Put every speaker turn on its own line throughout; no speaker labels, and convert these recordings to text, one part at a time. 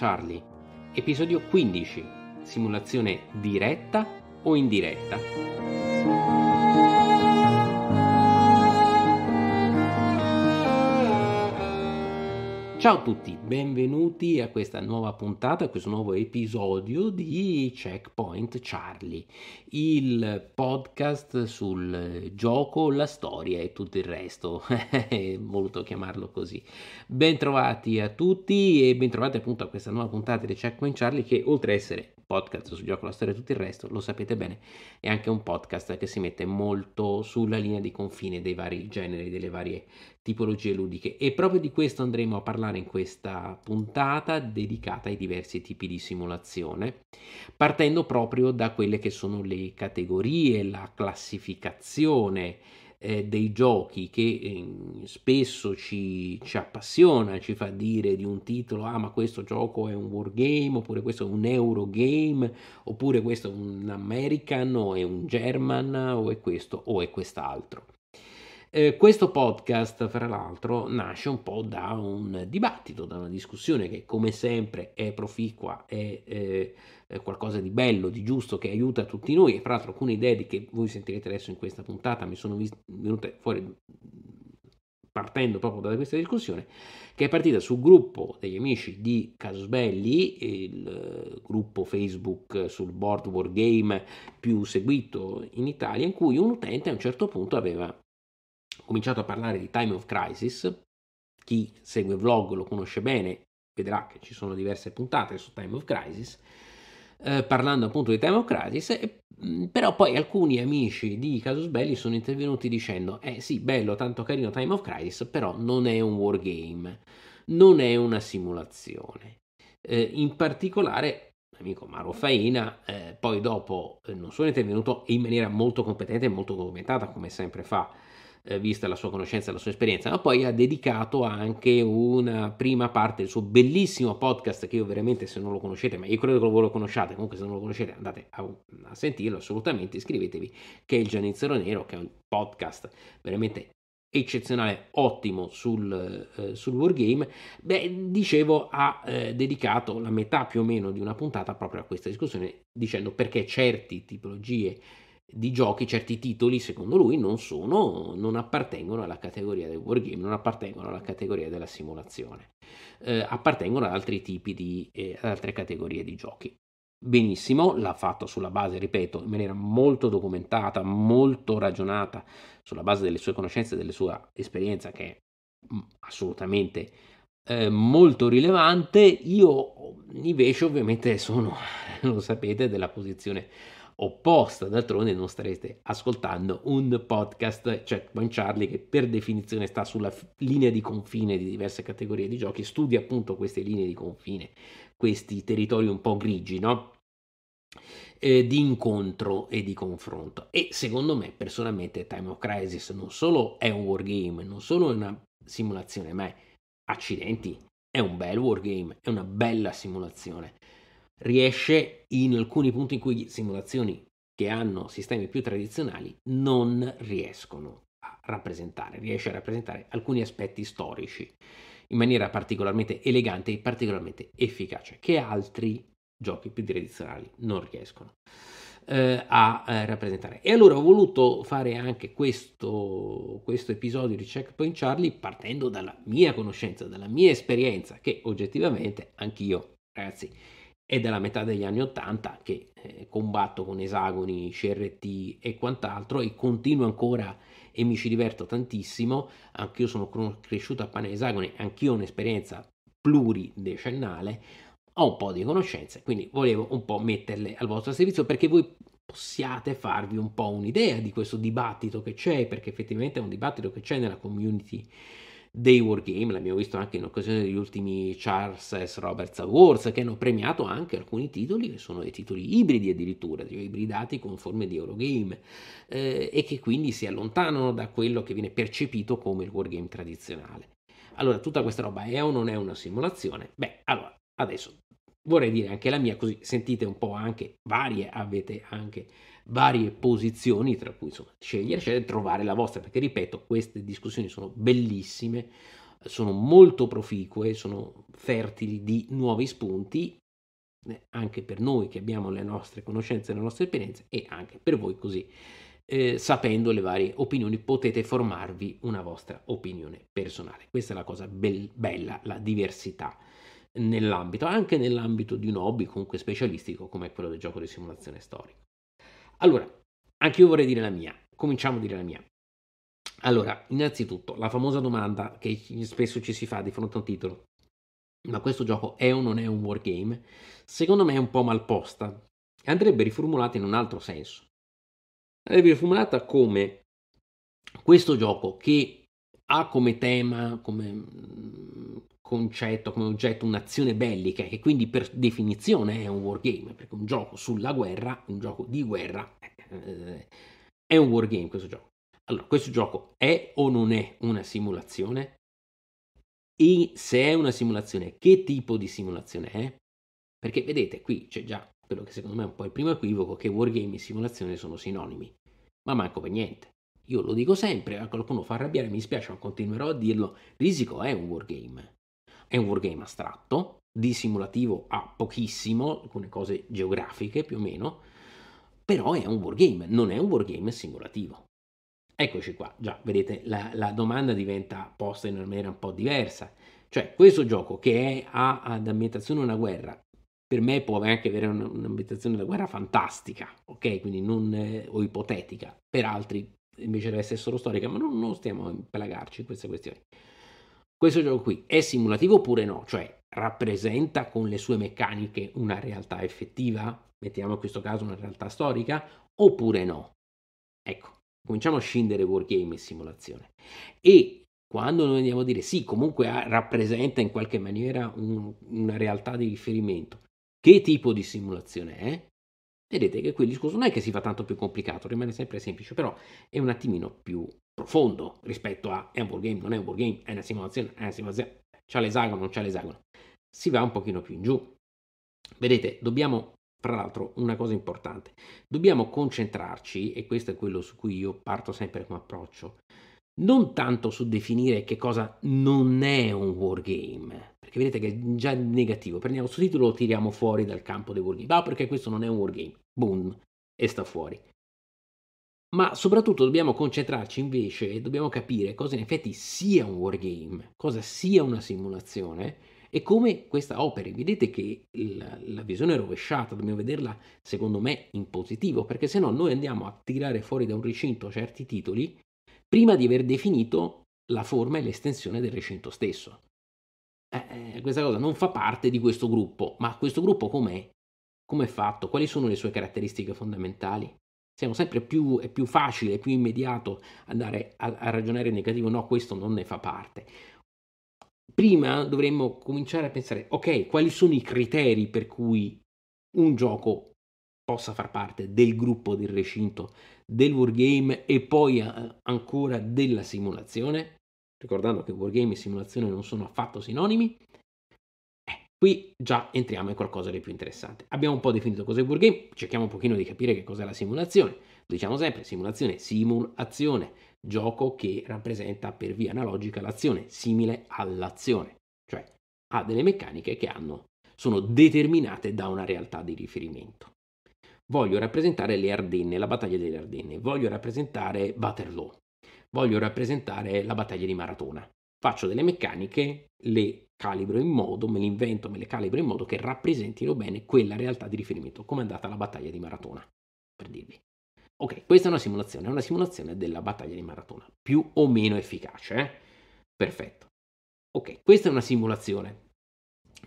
Charlie, episodio 15, simulazione diretta o indiretta. Ciao a tutti, benvenuti a questa nuova puntata, a questo nuovo episodio di Checkpoint Charlie, il podcast sul gioco, la storia e tutto il resto, voluto chiamarlo così. Bentrovati a tutti e bentrovati appunto a questa nuova puntata di Checkpoint Charlie che oltre a essere podcast su Gioco la Storia e tutto il resto, lo sapete bene, è anche un podcast che si mette molto sulla linea di confine dei vari generi, delle varie tipologie ludiche e proprio di questo andremo a parlare in questa puntata dedicata ai diversi tipi di simulazione, partendo proprio da quelle che sono le categorie, la classificazione, eh, dei giochi che eh, spesso ci, ci, appassiona, ci fa dire di un titolo, ah ma questo gioco è un wargame, oppure questo è un Eurogame, oppure questo è un American, o è un German, o è questo, o è quest'altro. Eh, questo podcast, fra l'altro, nasce un po' da un dibattito, da una discussione che come sempre è proficua e eh, eh, qualcosa di bello, di giusto, che aiuta tutti noi. E fra l'altro alcune idee che voi sentirete adesso in questa puntata mi sono venute fuori partendo proprio da questa discussione, che è partita sul gruppo degli amici di Casosbelli, il eh, gruppo Facebook sul board war game più seguito in Italia, in cui un utente a un certo punto aveva cominciato a parlare di Time of Crisis. Chi segue vlog lo conosce bene, vedrà che ci sono diverse puntate su Time of Crisis eh, parlando appunto di Time of Crisis, e, mm, però poi alcuni amici di Casus Belli sono intervenuti dicendo eh sì, bello, tanto carino Time of Crisis, però non è un wargame, non è una simulazione. Eh, in particolare amico Maro Faina, eh, poi dopo eh, non sono intervenuto in maniera molto competente e molto documentata, come sempre fa eh, vista la sua conoscenza e la sua esperienza, ma poi ha dedicato anche una prima parte del suo bellissimo podcast che io veramente se non lo conoscete, ma io credo che voi lo conosciate, comunque se non lo conoscete andate a, a sentirlo assolutamente, iscrivetevi, che è il Giannizzero Nero, che è un podcast veramente eccezionale, ottimo sul, eh, sul Wargame, beh, dicevo, ha eh, dedicato la metà più o meno di una puntata proprio a questa discussione, dicendo perché certe tipologie di giochi, certi titoli, secondo lui, non, sono, non appartengono alla categoria del wargame, non appartengono alla categoria della simulazione, eh, appartengono ad altri tipi di eh, ad altre categorie di giochi. Benissimo, l'ha fatto sulla base, ripeto, in maniera molto documentata, molto ragionata, sulla base delle sue conoscenze, della sua esperienza, che è mm, assolutamente eh, molto rilevante. Io invece, ovviamente, sono, lo sapete, della posizione opposta. D'altronde non starete ascoltando un podcast Checkpoint cioè Charlie che per definizione sta sulla linea di confine di diverse categorie di giochi, studia appunto queste linee di confine, questi territori un po' grigi, no? Eh, di incontro e di confronto e secondo me personalmente Time of Crisis non solo è un wargame non solo è una simulazione ma è accidenti è un bel wargame è una bella simulazione riesce in alcuni punti in cui simulazioni che hanno sistemi più tradizionali non riescono a rappresentare, riesce a rappresentare alcuni aspetti storici in maniera particolarmente elegante e particolarmente efficace, che altri giochi più tradizionali non riescono eh, a eh, rappresentare. E allora ho voluto fare anche questo, questo episodio di Checkpoint Charlie partendo dalla mia conoscenza, dalla mia esperienza, che oggettivamente anch'io, ragazzi, è della metà degli anni 80 che eh, combatto con esagoni, CRT e quant'altro e continuo ancora e mi ci diverto tantissimo, anch'io sono cresciuto a pane esagoni, anch'io ho un'esperienza pluridecennale, ho un po' di conoscenze, quindi volevo un po' metterle al vostro servizio perché voi possiate farvi un po' un'idea di questo dibattito che c'è, perché effettivamente è un dibattito che c'è nella community dei wargame, l'abbiamo visto anche in occasione degli ultimi Charles S. Roberts Awards, che hanno premiato anche alcuni titoli che sono dei titoli ibridi addirittura, cioè ibridati con forme di Eurogame, eh, e che quindi si allontanano da quello che viene percepito come il wargame tradizionale. Allora, tutta questa roba è o non è una simulazione? Beh, allora, adesso vorrei dire anche la mia, così sentite un po' anche varie, avete anche varie posizioni tra cui insomma, scegliere, scegliere, trovare la vostra, perché ripeto, queste discussioni sono bellissime, sono molto proficue, sono fertili di nuovi spunti, eh, anche per noi che abbiamo le nostre conoscenze, le nostre esperienze e anche per voi così. Eh, sapendo le varie opinioni potete formarvi una vostra opinione personale. Questa è la cosa be- bella, la diversità nell'ambito, anche nell'ambito di un hobby comunque specialistico come quello del gioco di simulazione storica. Allora, anche io vorrei dire la mia. Cominciamo a dire la mia. Allora, innanzitutto, la famosa domanda che spesso ci si fa di fronte a un titolo, ma questo gioco è o non è un wargame? Secondo me è un po' malposta e andrebbe riformulata in un altro senso. Andrebbe riformulata come questo gioco che ha come tema, come mm, concetto, come oggetto, un'azione bellica, che quindi per definizione è un wargame, perché un gioco sulla guerra, un gioco di guerra, eh, è un wargame questo gioco. Allora, questo gioco è o non è una simulazione? E se è una simulazione, che tipo di simulazione è? Perché vedete, qui c'è già quello che secondo me è un po' il primo equivoco, che wargame e simulazione sono sinonimi. Ma manco per niente. Io lo dico sempre, a qualcuno fa arrabbiare, mi spiace, ma continuerò a dirlo. Risico è un wargame è un wargame astratto, di simulativo ha pochissimo, alcune cose geografiche più o meno, però è un wargame, non è un wargame simulativo. Eccoci qua, già vedete la, la domanda diventa posta in una maniera un po' diversa. Cioè, questo gioco che è, ha ad ambientazione una guerra, per me può anche avere un, un'ambientazione da guerra fantastica, ok? Quindi non eh, o ipotetica, per altri invece deve essere solo storica, ma non, non stiamo a pelagarci in queste questioni questo gioco qui è simulativo oppure no? Cioè rappresenta con le sue meccaniche una realtà effettiva? Mettiamo in questo caso una realtà storica oppure no? Ecco, cominciamo a scindere wargame e simulazione. E quando noi andiamo a dire sì, comunque rappresenta in qualche maniera un, una realtà di riferimento, che tipo di simulazione è? Vedete che qui il discorso non è che si fa tanto più complicato, rimane sempre semplice, però è un attimino più profondo rispetto a è un wargame, non è un wargame, è una simulazione, è una simulazione, c'ha l'esagono, non c'ha l'esagono. Si va un pochino più in giù. Vedete, dobbiamo, tra l'altro, una cosa importante, dobbiamo concentrarci, e questo è quello su cui io parto sempre come approccio, non tanto su definire che cosa non è un wargame, perché vedete che è già negativo, prendiamo questo titolo lo tiriamo fuori dal campo dei wargame, ah perché questo non è un wargame, boom, e sta fuori ma soprattutto dobbiamo concentrarci invece e dobbiamo capire cosa in effetti sia un wargame, cosa sia una simulazione e come questa opera. Vedete che la, la visione è rovesciata, dobbiamo vederla secondo me in positivo, perché se no noi andiamo a tirare fuori da un recinto certi titoli prima di aver definito la forma e l'estensione del recinto stesso. Eh, eh questa cosa non fa parte di questo gruppo, ma questo gruppo com'è? Come è fatto? Quali sono le sue caratteristiche fondamentali? siamo sempre più, è più facile, più immediato andare a, a ragionare in negativo, no, questo non ne fa parte. Prima dovremmo cominciare a pensare, ok, quali sono i criteri per cui un gioco possa far parte del gruppo del recinto del wargame e poi ancora della simulazione, ricordando che wargame e simulazione non sono affatto sinonimi, Qui già entriamo in qualcosa di più interessante. Abbiamo un po' definito cos'è board game, cerchiamo un pochino di capire che cos'è la simulazione. diciamo sempre, simulazione, simulazione, gioco che rappresenta per via analogica l'azione, simile all'azione, cioè ha delle meccaniche che hanno, sono determinate da una realtà di riferimento. Voglio rappresentare le Ardenne, la battaglia delle Ardenne, voglio rappresentare Waterloo, voglio rappresentare la battaglia di Maratona. Faccio delle meccaniche, le calibro in modo, me le invento, me le calibro in modo che rappresentino bene quella realtà di riferimento, come è andata la battaglia di Maratona, per dirvi. Ok, questa è una simulazione, è una simulazione della battaglia di Maratona, più o meno efficace, eh? perfetto. Ok, questa è una simulazione,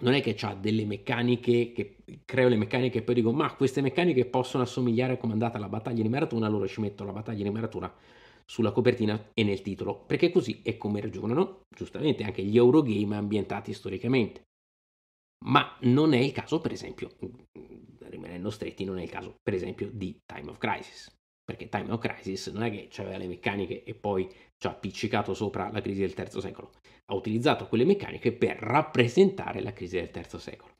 non è che ha delle meccaniche che creo le meccaniche e poi dico ma queste meccaniche possono assomigliare a come è andata la battaglia di maratona allora ci metto la battaglia di maratona sulla copertina e nel titolo, perché così è come ragionano giustamente anche gli Eurogame ambientati storicamente. Ma non è il caso, per esempio, mm, rimanendo stretti, non è il caso, per esempio, di Time of Crisis. Perché Time of Crisis non è che aveva le meccaniche e poi ci ha appiccicato sopra la crisi del terzo secolo. Ha utilizzato quelle meccaniche per rappresentare la crisi del terzo secolo.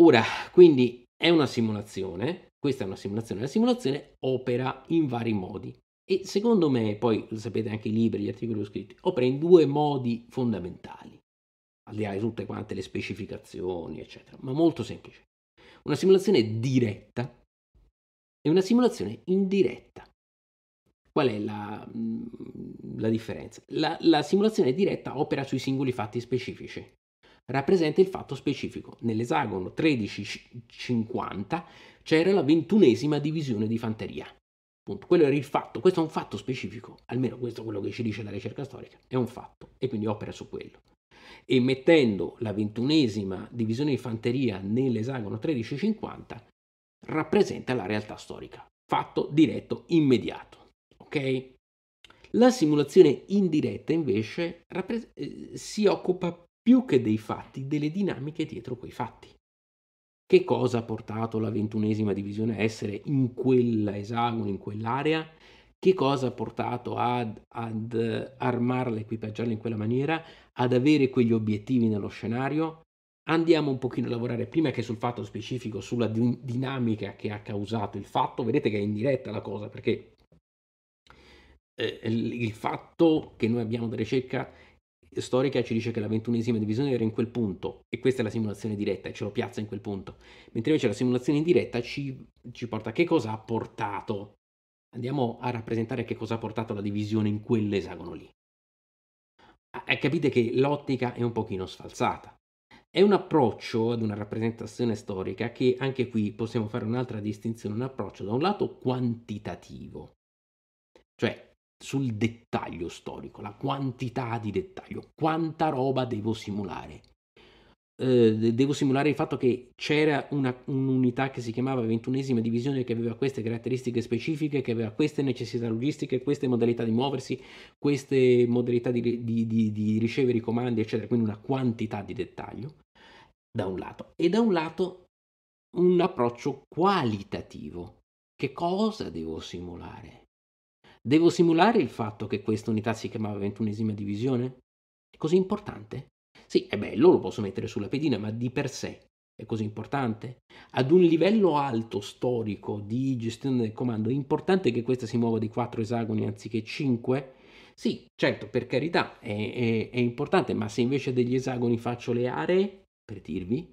Ora, quindi è una simulazione, questa è una simulazione, la simulazione opera in vari modi. E secondo me, poi lo sapete anche i libri, gli articoli ho scritti, opera in due modi fondamentali, al di là di tutte quante le specificazioni, eccetera, ma molto semplice. Una simulazione diretta e una simulazione indiretta. Qual è la, mm, la differenza? La, la simulazione diretta opera sui singoli fatti specifici, rappresenta il fatto specifico. Nell'esagono 1350 c'era la ventunesima divisione di fanteria. Punto. Quello era il fatto, questo è un fatto specifico, almeno questo è quello che ci dice la ricerca storica, è un fatto e quindi opera su quello. E mettendo la ventunesima divisione di fanteria nell'esagono 1350 rappresenta la realtà storica, fatto diretto immediato. Ok? La simulazione indiretta invece rappres- eh, si occupa più che dei fatti, delle dinamiche dietro quei fatti che cosa ha portato la ventunesima divisione a essere in quell'esagono, in quell'area, che cosa ha portato ad, ad armarla, equipaggiarla in quella maniera, ad avere quegli obiettivi nello scenario. Andiamo un pochino a lavorare prima che sul fatto specifico, sulla din- dinamica che ha causato il fatto. Vedete che è indiretta la cosa perché eh, il fatto che noi abbiamo da ricerca storica ci dice che la ventunesima divisione era in quel punto e questa è la simulazione diretta e ce lo piazza in quel punto, mentre invece la simulazione indiretta ci, ci porta a che cosa ha portato. Andiamo a rappresentare che cosa ha portato la divisione in quell'esagono lì. Ah, e eh, Capite che l'ottica è un pochino sfalsata. È un approccio ad una rappresentazione storica che anche qui possiamo fare un'altra distinzione, un approccio da un lato quantitativo, cioè sul dettaglio storico, la quantità di dettaglio, quanta roba devo simulare. Eh, devo simulare il fatto che c'era una, un'unità che si chiamava ventunesima divisione che aveva queste caratteristiche specifiche, che aveva queste necessità logistiche, queste modalità di muoversi, queste modalità di, di, di, di ricevere i comandi, eccetera. Quindi una quantità di dettaglio, da un lato. E da un lato un approccio qualitativo. Che cosa devo simulare? Devo simulare il fatto che questa unità si chiamava ventunesima divisione? È così importante? Sì, è bello, lo posso mettere sulla pedina, ma di per sé è così importante? Ad un livello alto storico di gestione del comando, è importante che questa si muova di 4 esagoni anziché 5? Sì, certo, per carità, è, è, è importante, ma se invece degli esagoni faccio le aree, per dirvi,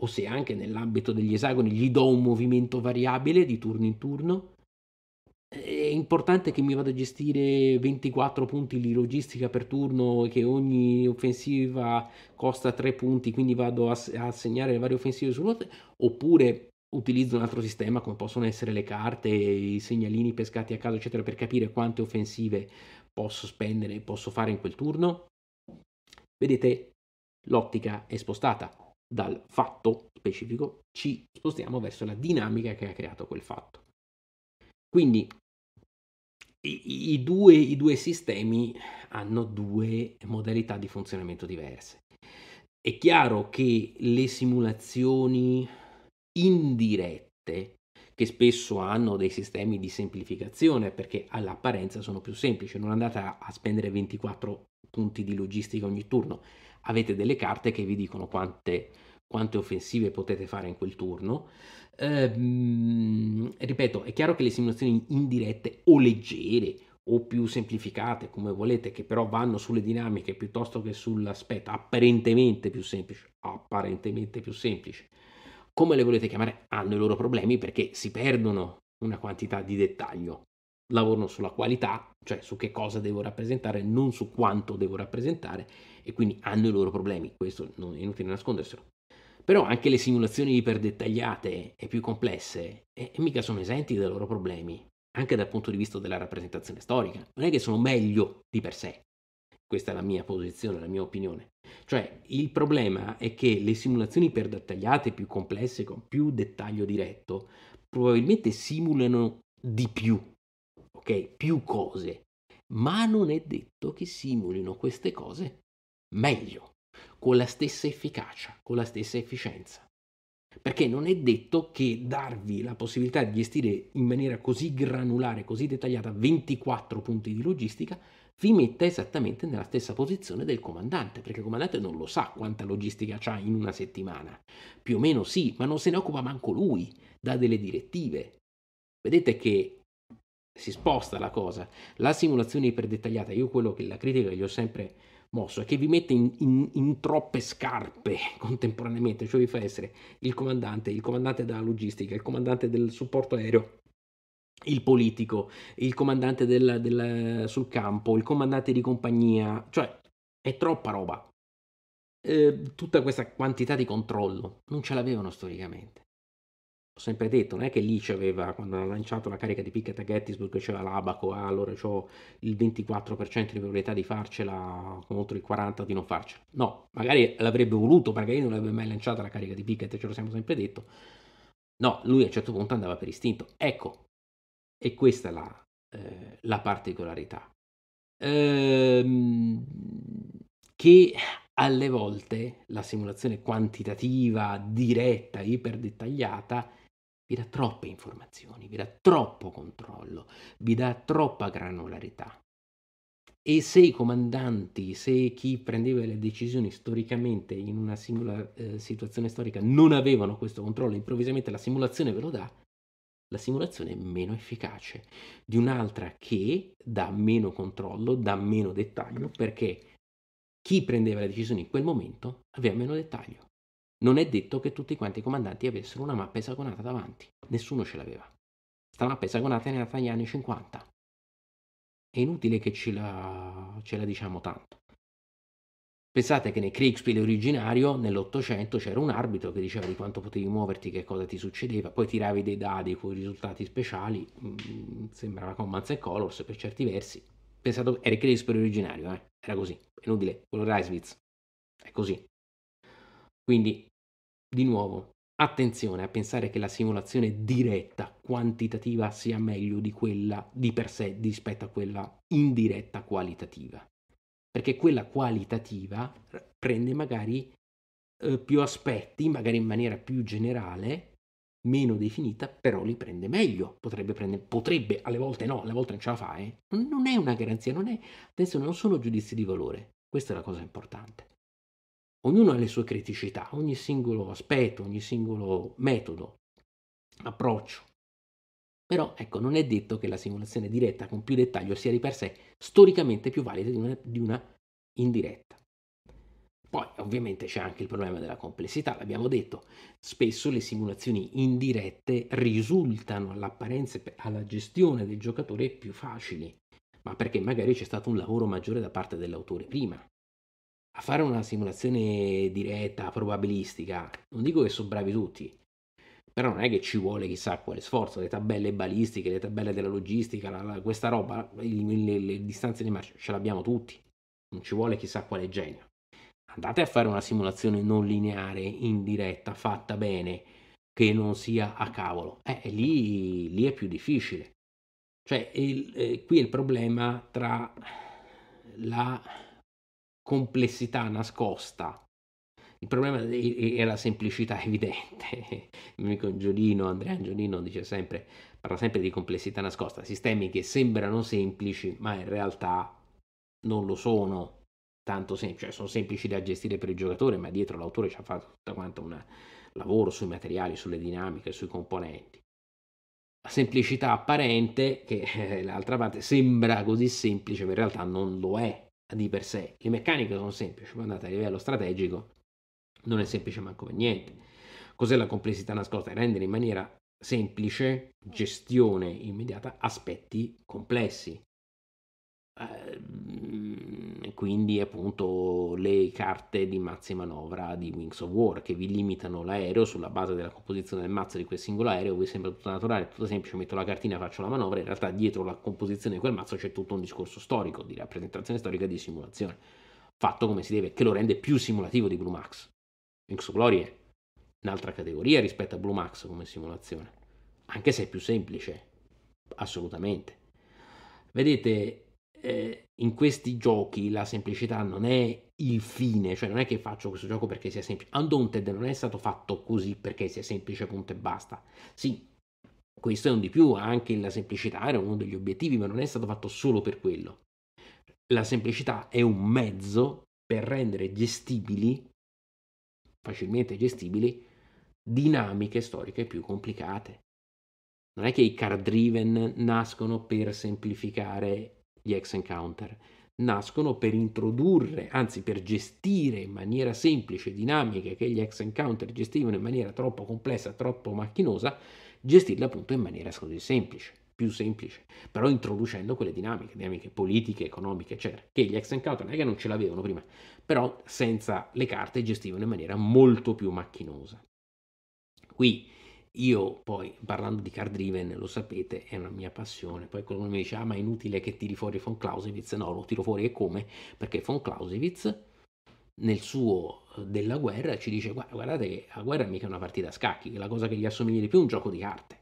o se anche nell'ambito degli esagoni gli do un movimento variabile di turno in turno, è importante che mi vada a gestire 24 punti di logistica per turno e che ogni offensiva costa 3 punti, quindi vado a, a segnare le varie offensive su ruote, oppure utilizzo un altro sistema come possono essere le carte, i segnalini pescati a caso, eccetera, per capire quante offensive posso spendere e posso fare in quel turno. Vedete, l'ottica è spostata dal fatto specifico, ci spostiamo verso la dinamica che ha creato quel fatto. Quindi i, i, due, i due sistemi hanno due modalità di funzionamento diverse. È chiaro che le simulazioni indirette, che spesso hanno dei sistemi di semplificazione perché all'apparenza sono più semplici, non andate a spendere 24 punti di logistica ogni turno, avete delle carte che vi dicono quante, quante offensive potete fare in quel turno Ehm, ripeto, è chiaro che le simulazioni indirette o leggere o più semplificate, come volete, che però vanno sulle dinamiche piuttosto che sull'aspetto apparentemente più semplice, apparentemente più semplice, come le volete chiamare, hanno i loro problemi perché si perdono una quantità di dettaglio. Lavorano sulla qualità, cioè su che cosa devo rappresentare, non su quanto devo rappresentare, e quindi hanno i loro problemi. Questo non è inutile nasconderselo. Però anche le simulazioni iperdettagliate e più complesse e, e mica sono esenti dai loro problemi, anche dal punto di vista della rappresentazione storica. Non è che sono meglio di per sé. Questa è la mia posizione, la mia opinione. Cioè, il problema è che le simulazioni iperdettagliate più complesse, con più dettaglio diretto, probabilmente simulano di più, ok? Più cose. Ma non è detto che simulino queste cose meglio con la stessa efficacia, con la stessa efficienza. Perché non è detto che darvi la possibilità di gestire in maniera così granulare, così dettagliata 24 punti di logistica vi metta esattamente nella stessa posizione del comandante, perché il comandante non lo sa quanta logistica ha in una settimana. Più o meno sì, ma non se ne occupa manco lui, dà delle direttive. Vedete che si sposta la cosa. La simulazione iperdettagliata, io quello che la critica che gli ho sempre mosso che vi mette in, in, in, troppe scarpe contemporaneamente, cioè vi fa essere il comandante, il comandante della logistica, il comandante del supporto aereo, il politico, il comandante del, del, sul campo, il comandante di compagnia, cioè è troppa roba. Eh, tutta questa quantità di controllo non ce l'avevano storicamente ho sempre detto, non è che lì c'aveva, quando ha lanciato la carica di Pickett a Gettysburg, c'era l'abaco, ah, allora ho il 24% di probabilità di farcela contro il 40% di non farcela. No, magari l'avrebbe voluto, magari non l'avrebbe mai lanciata la carica di Pickett, ce lo siamo sempre detto. No, lui a un certo punto andava per istinto. Ecco, e questa è la, eh, la particolarità. Ehm, che alle volte la simulazione quantitativa, diretta, iperdettagliata, vi dà troppe informazioni, vi dà troppo controllo, vi dà troppa granularità. E se i comandanti, se chi prendeva le decisioni storicamente in una singola eh, situazione storica non avevano questo controllo, improvvisamente la simulazione ve lo dà, la simulazione è meno efficace di un'altra che dà meno controllo, dà meno dettaglio, perché chi prendeva le decisioni in quel momento aveva meno dettaglio. Non è detto che tutti quanti i comandanti avessero una mappa esagonata davanti, nessuno ce l'aveva. Sta mappa esagonata è nata negli anni 50. È inutile che ce la, ce la diciamo tanto. Pensate che nel Kriegspiel originario, nell'Ottocento, c'era un arbitro che diceva di quanto potevi muoverti, che cosa ti succedeva, poi tiravi dei dadi con i risultati speciali, mh, mm, sembrava Commons e Colors per certi versi. Pensate, era il Kriegspiel originario, eh? era così, inutile, quello Reiswitz, è così. Quindi di nuovo, attenzione a pensare che la simulazione diretta, quantitativa, sia meglio di quella di per sé rispetto a quella indiretta qualitativa. Perché quella qualitativa prende magari eh, più aspetti, magari in maniera più generale, meno definita, però li prende meglio. Potrebbe prendere, potrebbe, alle volte no, alle volte non ce la fa. Eh. Non è una garanzia, non è, adesso non sono giudizi di valore. Questa è la cosa importante. Ognuno ha le sue criticità, ogni singolo aspetto, ogni singolo metodo, approccio. Però ecco, non è detto che la simulazione diretta con più dettaglio sia di per sé storicamente più valida di una, di una indiretta. Poi ovviamente c'è anche il problema della complessità, l'abbiamo detto, spesso le simulazioni indirette risultano all'apparenza e alla gestione del giocatore più facili, ma perché magari c'è stato un lavoro maggiore da parte dell'autore prima a fare una simulazione diretta, probabilistica, non dico che sono bravi tutti, però non è che ci vuole chissà quale sforzo, le tabelle balistiche, le tabelle della logistica, la, la, questa roba, il, le, le, distanze di marcia, ce l'abbiamo tutti, non ci vuole chissà quale genio. Andate a fare una simulazione non lineare, in diretta, fatta bene, che non sia a cavolo, eh, lì, lì è più difficile. Cioè, il, eh, qui è il problema tra la complessità nascosta. Il problema è la semplicità evidente. Il mio amico Angiolino, Andrea Angiolino, dice sempre, parla sempre di complessità nascosta, sistemi che sembrano semplici ma in realtà non lo sono tanto semplici, cioè sono semplici da gestire per il giocatore, ma dietro l'autore ci ha fatto tutto quanto un lavoro sui materiali, sulle dinamiche, sui componenti. La semplicità apparente, che eh, l'altra parte sembra così semplice, ma in realtà non lo è, di per sé. Le meccaniche sono semplici, ma andate a livello strategico non è semplice manco per niente. Cos'è la complessità nascosta? Rendere in maniera semplice, gestione immediata, aspetti complessi. Ehm, quindi appunto le carte di mazze manovra di Wings of War che vi limitano l'aereo sulla base della composizione del mazzo di quel singolo aereo vi sembra tutto naturale, tutto semplice, metto la cartina faccio la manovra in realtà dietro la composizione di quel mazzo c'è tutto un discorso storico di rappresentazione storica di simulazione fatto come si deve, che lo rende più simulativo di Blue Max Wings of Glory è un'altra categoria rispetto a Blue Max come simulazione anche se è più semplice assolutamente vedete eh, in questi giochi la semplicità non è il fine, cioè non è che faccio questo gioco perché sia semplice. Undaunted non è stato fatto così perché sia semplice, punto e basta. Sì, questo è un di più, anche la semplicità era uno degli obiettivi, ma non è stato fatto solo per quello. La semplicità è un mezzo per rendere gestibili, facilmente gestibili, dinamiche storiche più complicate. Non è che i card driven nascono per semplificare gli ex encounter. Nascono per introdurre, anzi per gestire in maniera semplice dinamiche che gli ex encounter gestivano in maniera troppo complessa, troppo macchinosa, gestirle appunto in maniera così semplice, più semplice, però introducendo quelle dinamiche, dinamiche politiche, economiche, eccetera, che gli ex encounter non è che non ce l'avevano prima, però senza le carte gestivano in maniera molto più macchinosa. Qui io poi, parlando di car driven, lo sapete, è una mia passione. Poi qualcuno mi dice, ah ma è inutile che tiri fuori von Clausewitz. No, lo tiro fuori e come? Perché von Clausewitz nel suo eh, della guerra ci dice, guardate che la guerra è mica una partita a scacchi, che la cosa che gli assomiglia di più è un gioco di carte.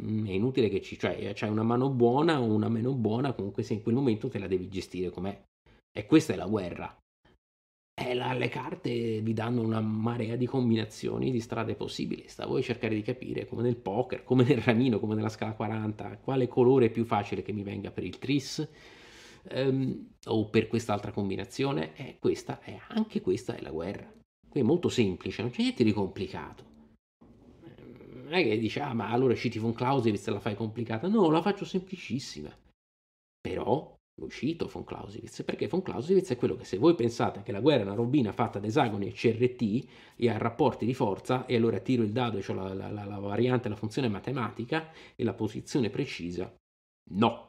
Mm, è inutile che ci... cioè eh, c'hai una mano buona o una meno buona, comunque se in quel momento te la devi gestire com'è. E questa è la guerra. Eh, la, le carte vi danno una marea di combinazioni di strade possibili. Sta a voi cercare di capire, come nel poker, come nel ramino, come nella scala 40, quale colore è più facile che mi venga per il tris ehm, o per quest'altra combinazione. E eh, questa è anche questa è la guerra. Qui è molto semplice, non c'è niente di complicato. Ehm, non è che dici, ah, ma allora citi von Clausewitz la fai complicata. No, la faccio semplicissima. Però uscito von Clausewitz, perché von Clausewitz è quello che se voi pensate che la guerra è una robina fatta ad esagoni e CRT e a rapporti di forza, e allora tiro il dado e ho la, la, la variante, la funzione matematica e la posizione precisa, no.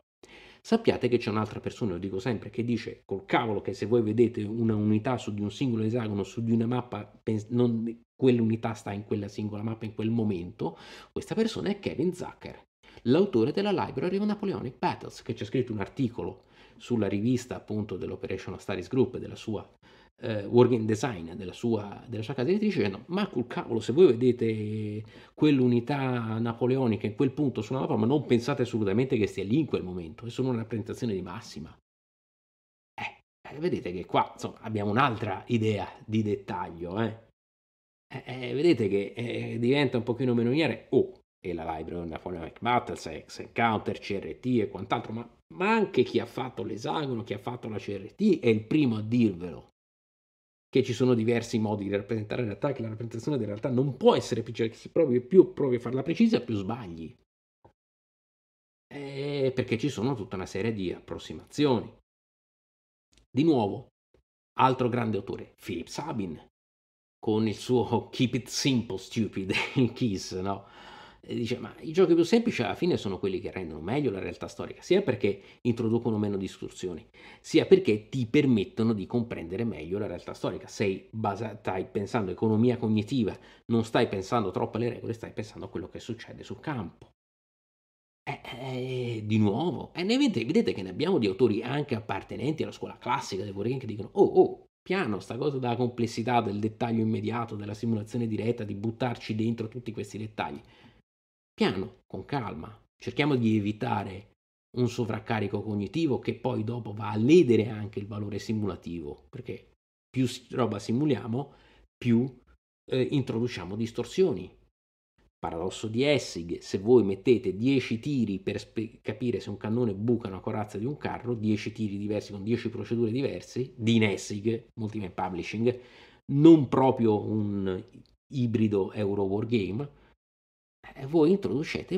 Sappiate che c'è un'altra persona, lo dico sempre, che dice col cavolo che se voi vedete una unità su di un singolo esagono, su di una mappa, non, quell'unità sta in quella singola mappa in quel momento, questa persona è Kevin Zucker, l'autore della Library of Napoleonic Battles, che ci ha scritto un articolo sulla rivista appunto dell'Operational Studies Group, della sua eh, Working Design, della sua, della sua casa editrice, dicendo ma col cavolo se voi vedete quell'unità napoleonica in quel punto sulla mappa, ma non pensate assolutamente che stia lì in quel momento, è solo una rappresentazione di massima. Eh, eh, vedete che qua insomma, abbiamo un'altra idea di dettaglio, eh. Eh, eh vedete che eh, diventa un pochino meno lineare oh, e la library nella forma Battles, X Encounter, CRT e quant'altro, ma, ma anche chi ha fatto l'esagono, chi ha fatto la CRT è il primo a dirvelo che ci sono diversi modi di rappresentare la realtà, che la rappresentazione della realtà non può essere precisa, se più provi a farla precisa, più sbagli. Eh, perché ci sono tutta una serie di approssimazioni. Di nuovo, altro grande autore, Philip Sabin, con il suo Keep It Simple, Stupid in Kiss, no? dice ma i giochi più semplici alla fine sono quelli che rendono meglio la realtà storica, sia perché introducono meno distorsioni, sia perché ti permettono di comprendere meglio la realtà storica. Sei basa- stai pensando economia cognitiva, non stai pensando troppo alle regole, stai pensando a quello che succede sul campo. Eh, eh, di nuovo, eh, vedete, vedete che ne abbiamo di autori anche appartenenti alla scuola classica del Vorrei che dicono oh oh, piano sta cosa della complessità, del dettaglio immediato, della simulazione diretta, di buttarci dentro tutti questi dettagli piano, con calma. Cerchiamo di evitare un sovraccarico cognitivo che poi dopo va a ledere anche il valore simulativo, perché più roba simuliamo, più eh, introduciamo distorsioni. Paradosso di Essig, se voi mettete 10 tiri per spe- capire se un cannone buca una corazza di un carro, 10 tiri diversi con 10 procedure diverse, Dean Essig, Multimate Publishing, non proprio un ibrido Euro Wargame, eh, voi introducete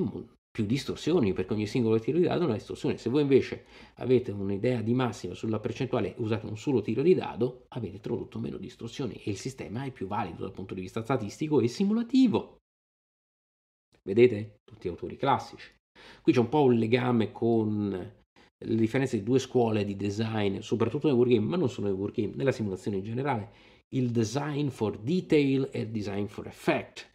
più distorsioni perché ogni singolo tiro di dado è una distorsione. Se voi invece avete un'idea di massima sulla percentuale e usate un solo tiro di dado, avete introdotto meno distorsioni e il sistema è più valido dal punto di vista statistico e simulativo. Vedete? Tutti autori classici. Qui c'è un po' un legame con le differenze di due scuole di design, soprattutto nel wargame, ma non solo nel wargame, nella simulazione in generale, il design for detail e il design for effect.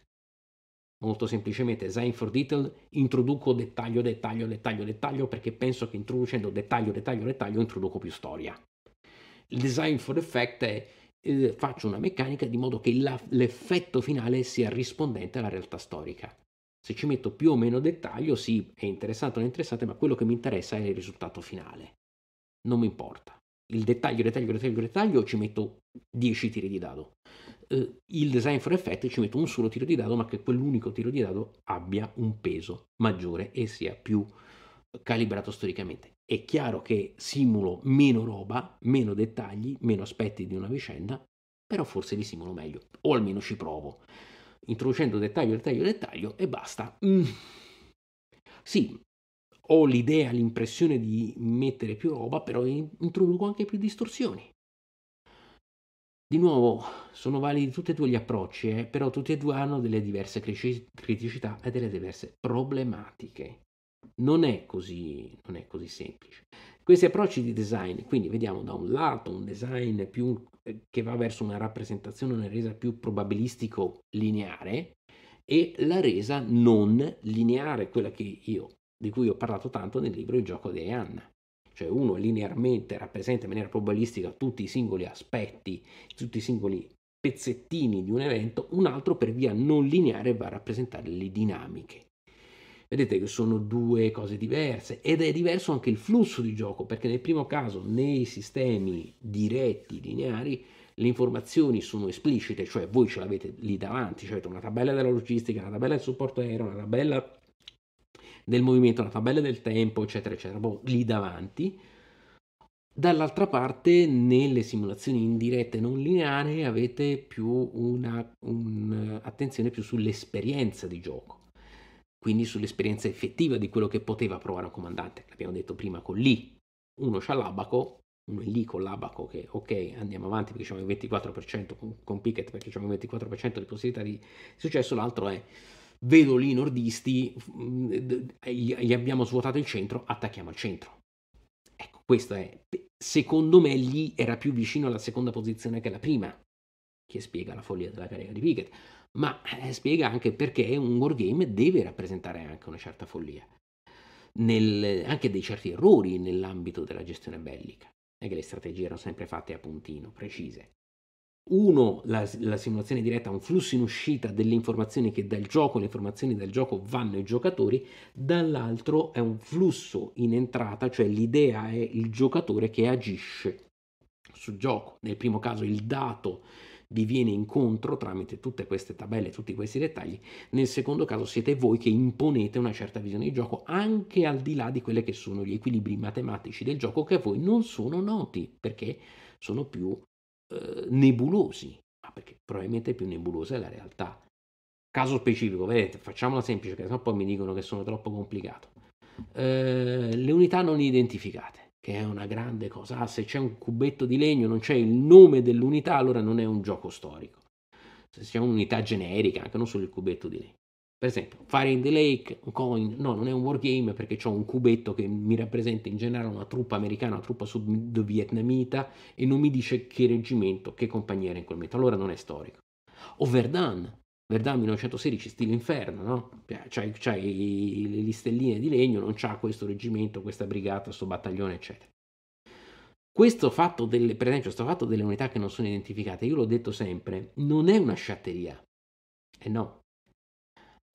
Molto semplicemente design for detail introduco dettaglio, dettaglio, dettaglio, dettaglio perché penso che introducendo dettaglio, dettaglio, dettaglio introduco più storia. Il design for effect è eh, faccio una meccanica di modo che la, l'effetto finale sia rispondente alla realtà storica. Se ci metto più o meno dettaglio, sì, è interessante o non è interessante, ma quello che mi interessa è il risultato finale. Non mi importa. Il dettaglio, dettaglio, dettaglio, dettaglio, ci metto 10 tiri di dado eh, il design for effect ci metto un solo tiro di dado, ma che quell'unico tiro di dado abbia un peso maggiore e sia più calibrato storicamente. È chiaro che simulo meno roba, meno dettagli, meno aspetti di una vicenda, però forse li simulo meglio, o almeno ci provo, introducendo dettaglio, dettaglio, dettaglio e basta. Mm. Sì, ho l'idea, l'impressione di mettere più roba, però introduco anche più distorsioni. Di nuovo, sono validi tutti e due gli approcci, eh? però tutti e due hanno delle diverse criticità e delle diverse problematiche. Non è, così, non è così semplice. Questi approcci di design, quindi vediamo da un lato un design più, eh, che va verso una rappresentazione, una resa più probabilistico lineare e la resa non lineare, quella io, di cui ho parlato tanto nel libro Il gioco di Anna cioè uno linearmente rappresenta in maniera probabilistica tutti i singoli aspetti, tutti i singoli pezzettini di un evento, un altro per via non lineare va a rappresentare le dinamiche. Vedete che sono due cose diverse ed è diverso anche il flusso di gioco perché nel primo caso nei sistemi diretti lineari le informazioni sono esplicite, cioè voi ce l'avete lì davanti, cioè avete una tabella della logistica, una tabella del supporto aereo, una tabella del movimento, la tabella del tempo, eccetera, eccetera, boh, lì davanti. Dall'altra parte, nelle simulazioni indirette non lineari avete più un'attenzione un, più sull'esperienza di gioco, quindi sull'esperienza effettiva di quello che poteva provare un comandante. L'abbiamo detto prima con lì, uno c'ha l'abaco, uno è lì con l'abaco che ok andiamo avanti perché abbiamo il 24% con, con Pickett perché abbiamo il 24% di possibilità di successo, l'altro è vedo lì i nordisti, mm, gli abbiamo svuotato il centro, attacchiamo al centro. Ecco, questo è, secondo me lì era più vicino alla seconda posizione che alla prima, che spiega la follia della carica di Piquet, ma eh, spiega anche perché un wargame deve rappresentare anche una certa follia, nel, anche dei certi errori nell'ambito della gestione bellica. È che le strategie erano sempre fatte a puntino, precise uno, la, la, simulazione diretta ha un flusso in uscita delle informazioni che dal gioco, le informazioni dal gioco vanno ai giocatori, dall'altro è un flusso in entrata, cioè l'idea è il giocatore che agisce sul gioco. Nel primo caso il dato vi viene incontro tramite tutte queste tabelle, tutti questi dettagli. Nel secondo caso siete voi che imponete una certa visione di gioco anche al di là di quelli che sono gli equilibri matematici del gioco che a voi non sono noti perché sono più eh, nebulosi, ma perché probabilmente più nebulosa è la realtà. Caso specifico, vedete, facciamola semplice, perché sennò poi mi dicono che sono troppo complicato. Eh, le unità non identificate, che è una grande cosa. Ah, se c'è un cubetto di legno, non c'è il nome dell'unità, allora non è un gioco storico. Se c'è un'unità generica, anche non solo il cubetto di legno. Per esempio, Fire in the Lake, coin, no, non è un wargame perché ho un cubetto che mi rappresenta in generale una truppa americana, una truppa sud-vietnamita e non mi dice che reggimento, che compagnia era in quel momento, allora non è storico. O Verdun, Verdun 1916, stile inferno, no? C'hai, c'hai le stelline di legno, non c'ha questo reggimento, questa brigata, questo battaglione, eccetera. Questo fatto delle, per esempio, questo fatto delle unità che non sono identificate, io l'ho detto sempre, non è una sciatteria. E eh no,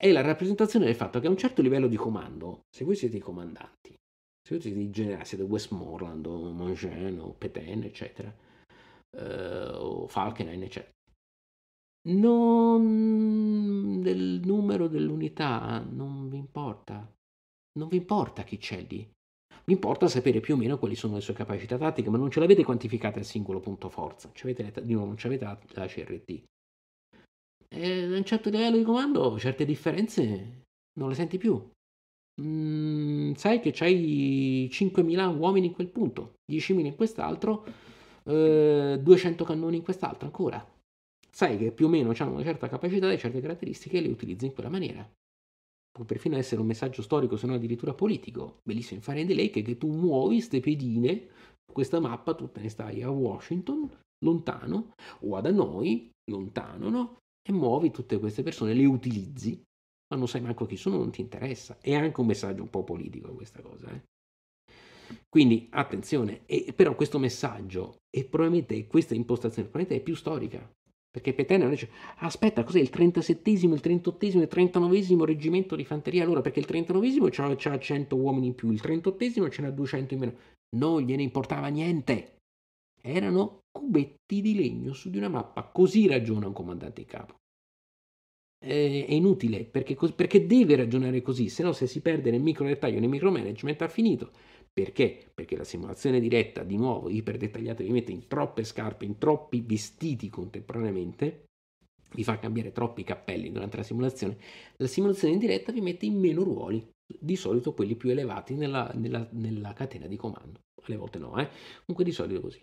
è la rappresentazione del fatto che a un certo livello di comando, se voi siete i comandanti, se voi siete i generali, siete Westmoreland o Mangin o Petain, eccetera, eh, o Falkenhayn, eccetera, non del numero dell'unità non vi importa. Non vi importa chi c'è lì. Vi importa sapere più o meno quali sono le sue capacità tattiche, ma non ce l'avete quantificate al singolo punto forza. Di nuovo, non ce l'avete la CRT. E a un certo livello di comando certe differenze non le senti più. Mm, sai che c'hai 5.000 uomini in quel punto, 10.000 in quest'altro, eh, 200 cannoni in quest'altro ancora. Sai che più o meno hanno una certa capacità e certe caratteristiche e le utilizzi in quella maniera. Può perfino essere un messaggio storico, se non addirittura politico. Bellissimo in Fare lei che tu muovi ste pedine, questa mappa, tu te ne stai a Washington, lontano, o ad Hanoi, lontano, no? e muovi tutte queste persone, le utilizzi, ma non sai manco chi sono, non ti interessa. È anche un messaggio un po' politico questa cosa. Eh? Quindi attenzione, e, però questo messaggio e probabilmente questa impostazione probabilmente è più storica. Perché Petena dice, aspetta, cos'è il 37 il 38 il 39 reggimento di fanteria? Allora, perché il 39 c'ha, c'ha 100 uomini in più, il 38 ce n'ha 200 in meno. Non gliene importava niente. Erano cubetti di legno su di una mappa, così ragiona un comandante in capo. è inutile perché, perché, deve ragionare così, se no se si perde nel micro dettaglio, nel micromanagement ha finito. Perché? Perché la simulazione diretta, di nuovo, iperdettagliata, vi mette in troppe scarpe, in troppi vestiti contemporaneamente, vi fa cambiare troppi cappelli durante la simulazione, la simulazione in diretta vi mette in meno ruoli, di solito quelli più elevati nella, nella, nella catena di comando, alle volte no, eh? comunque di solito così.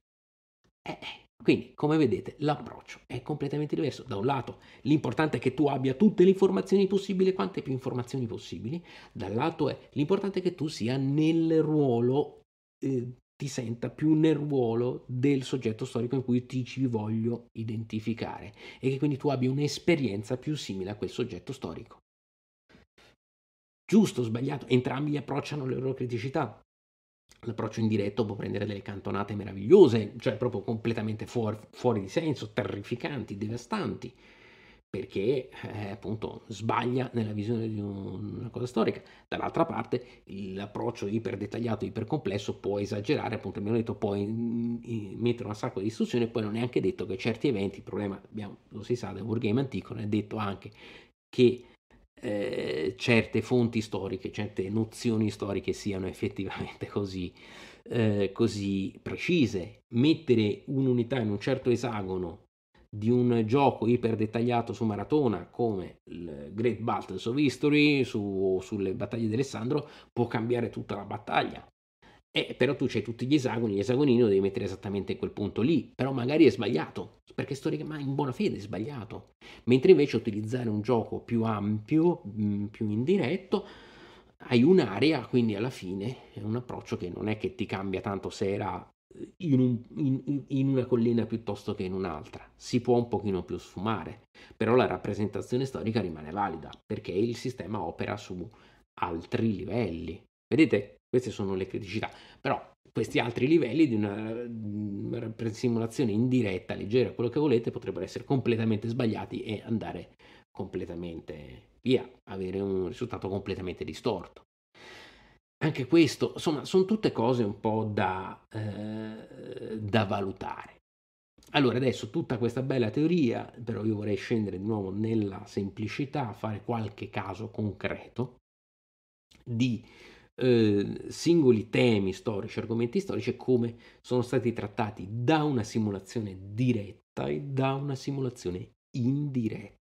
Eh, eh, Quindi, come vedete, l'approccio è completamente diverso. Da un lato, l'importante è che tu abbia tutte le informazioni possibili, quante più informazioni possibili. Dall'altro è l'importante è che tu sia nel ruolo, eh, ti senta più nel ruolo del soggetto storico in cui ti ci voglio identificare e che quindi tu abbia un'esperienza più simile a quel soggetto storico. Giusto o sbagliato, entrambi approcciano le loro criticità. L'approccio indiretto può prendere delle cantonate meravigliose, cioè proprio completamente fuori, fuori di senso, terrificanti, devastanti, perché eh, appunto sbaglia nella visione di un, una cosa storica. Dall'altra parte l'approccio iper dettagliato, iper complesso può esagerare, appunto abbiamo detto, può mettere un sacco di istruzioni, poi non è anche detto che certi eventi, il problema abbiamo, lo si sa del wargame antico, non è detto anche che eh, certe fonti storiche, certe nozioni storiche siano effettivamente così, eh, così precise. Mettere un'unità in un certo esagono di un gioco iper dettagliato su maratona come il Great Battles of History su, sulle battaglie di Alessandro può cambiare tutta la battaglia eh, però tu c'hai tutti gli esagoni, gli esagoni lo devi mettere esattamente in quel punto lì, però magari è sbagliato, perché storicamente in buona fede è sbagliato. Mentre invece utilizzare un gioco più ampio, mm, più indiretto, hai un'area, quindi alla fine è un approccio che non è che ti cambia tanto se era in, un, in, in, una collina piuttosto che in un'altra. Si può un pochino più sfumare, però la rappresentazione storica rimane valida perché il sistema opera su altri livelli. Vedete queste sono le criticità, però questi altri livelli di una mm, simulazione indiretta, leggera, quello che volete, potrebbero essere completamente sbagliati e andare completamente via, avere un risultato completamente distorto. Anche questo, insomma, sono tutte cose un po' da, eh, da valutare. Allora, adesso tutta questa bella teoria, però io vorrei scendere di nuovo nella semplicità, fare qualche caso concreto di eh, singoli temi storici, argomenti storici e come sono stati trattati da una simulazione diretta e da una simulazione indiretta.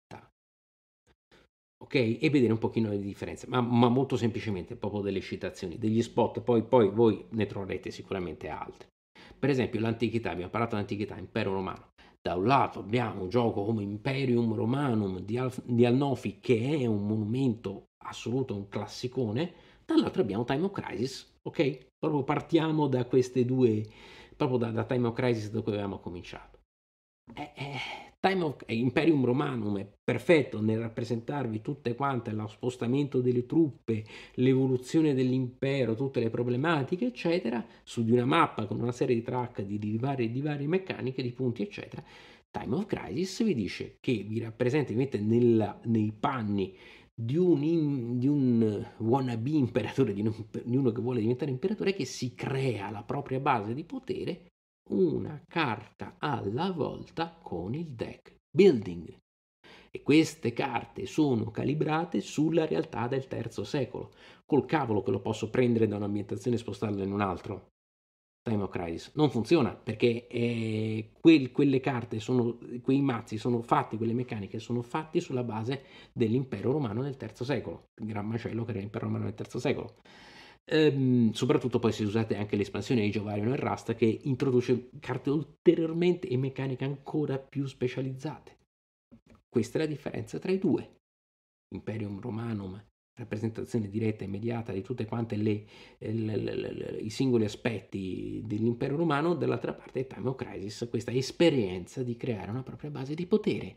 Ok? E vedere un pochino le differenze, ma, ma molto semplicemente proprio delle citazioni, degli spot, poi, poi voi ne troverete sicuramente altri. Per esempio l'antichità, abbiamo parlato dell'antichità, impero romano. Da un lato abbiamo un gioco come Imperium Romanum di, Al- di Alnofi che è un monumento assoluto, un classicone, dall'altro abbiamo Time of Crisis, ok? Proprio partiamo da queste due, proprio da, da Time of Crisis da cui avevamo cominciato. Eh, eh, Time of eh, Imperium Romanum è perfetto nel rappresentarvi tutte quante lo spostamento delle truppe, l'evoluzione dell'impero, tutte le problematiche, eccetera, su di una mappa con una serie di track di, di, varie, di varie meccaniche, di punti, eccetera. Time of Crisis vi dice che vi rappresenta, vi mette nella, nei panni di un, in, di un wannabe imperatore, di, un, di uno che vuole diventare imperatore, che si crea la propria base di potere una carta alla volta con il deck building. E queste carte sono calibrate sulla realtà del terzo secolo. Col cavolo che lo posso prendere da un'ambientazione e spostarlo in un altro. Time of Crisis. Non funziona perché eh, quel, quelle carte, sono, quei mazzi sono fatti, quelle meccaniche sono fatti sulla base dell'impero romano del III secolo, il gran macello che era l'impero romano del III secolo. Ehm, soprattutto poi se usate anche l'espansione di Giovarion e Rust che introduce carte ulteriormente e meccaniche ancora più specializzate. Questa è la differenza tra i due. Imperium Romanum rappresentazione diretta e immediata di tutte quante le, le, eh, le, i singoli aspetti dell'impero romano, dall'altra parte è Time of Crisis, questa esperienza di creare una propria base di potere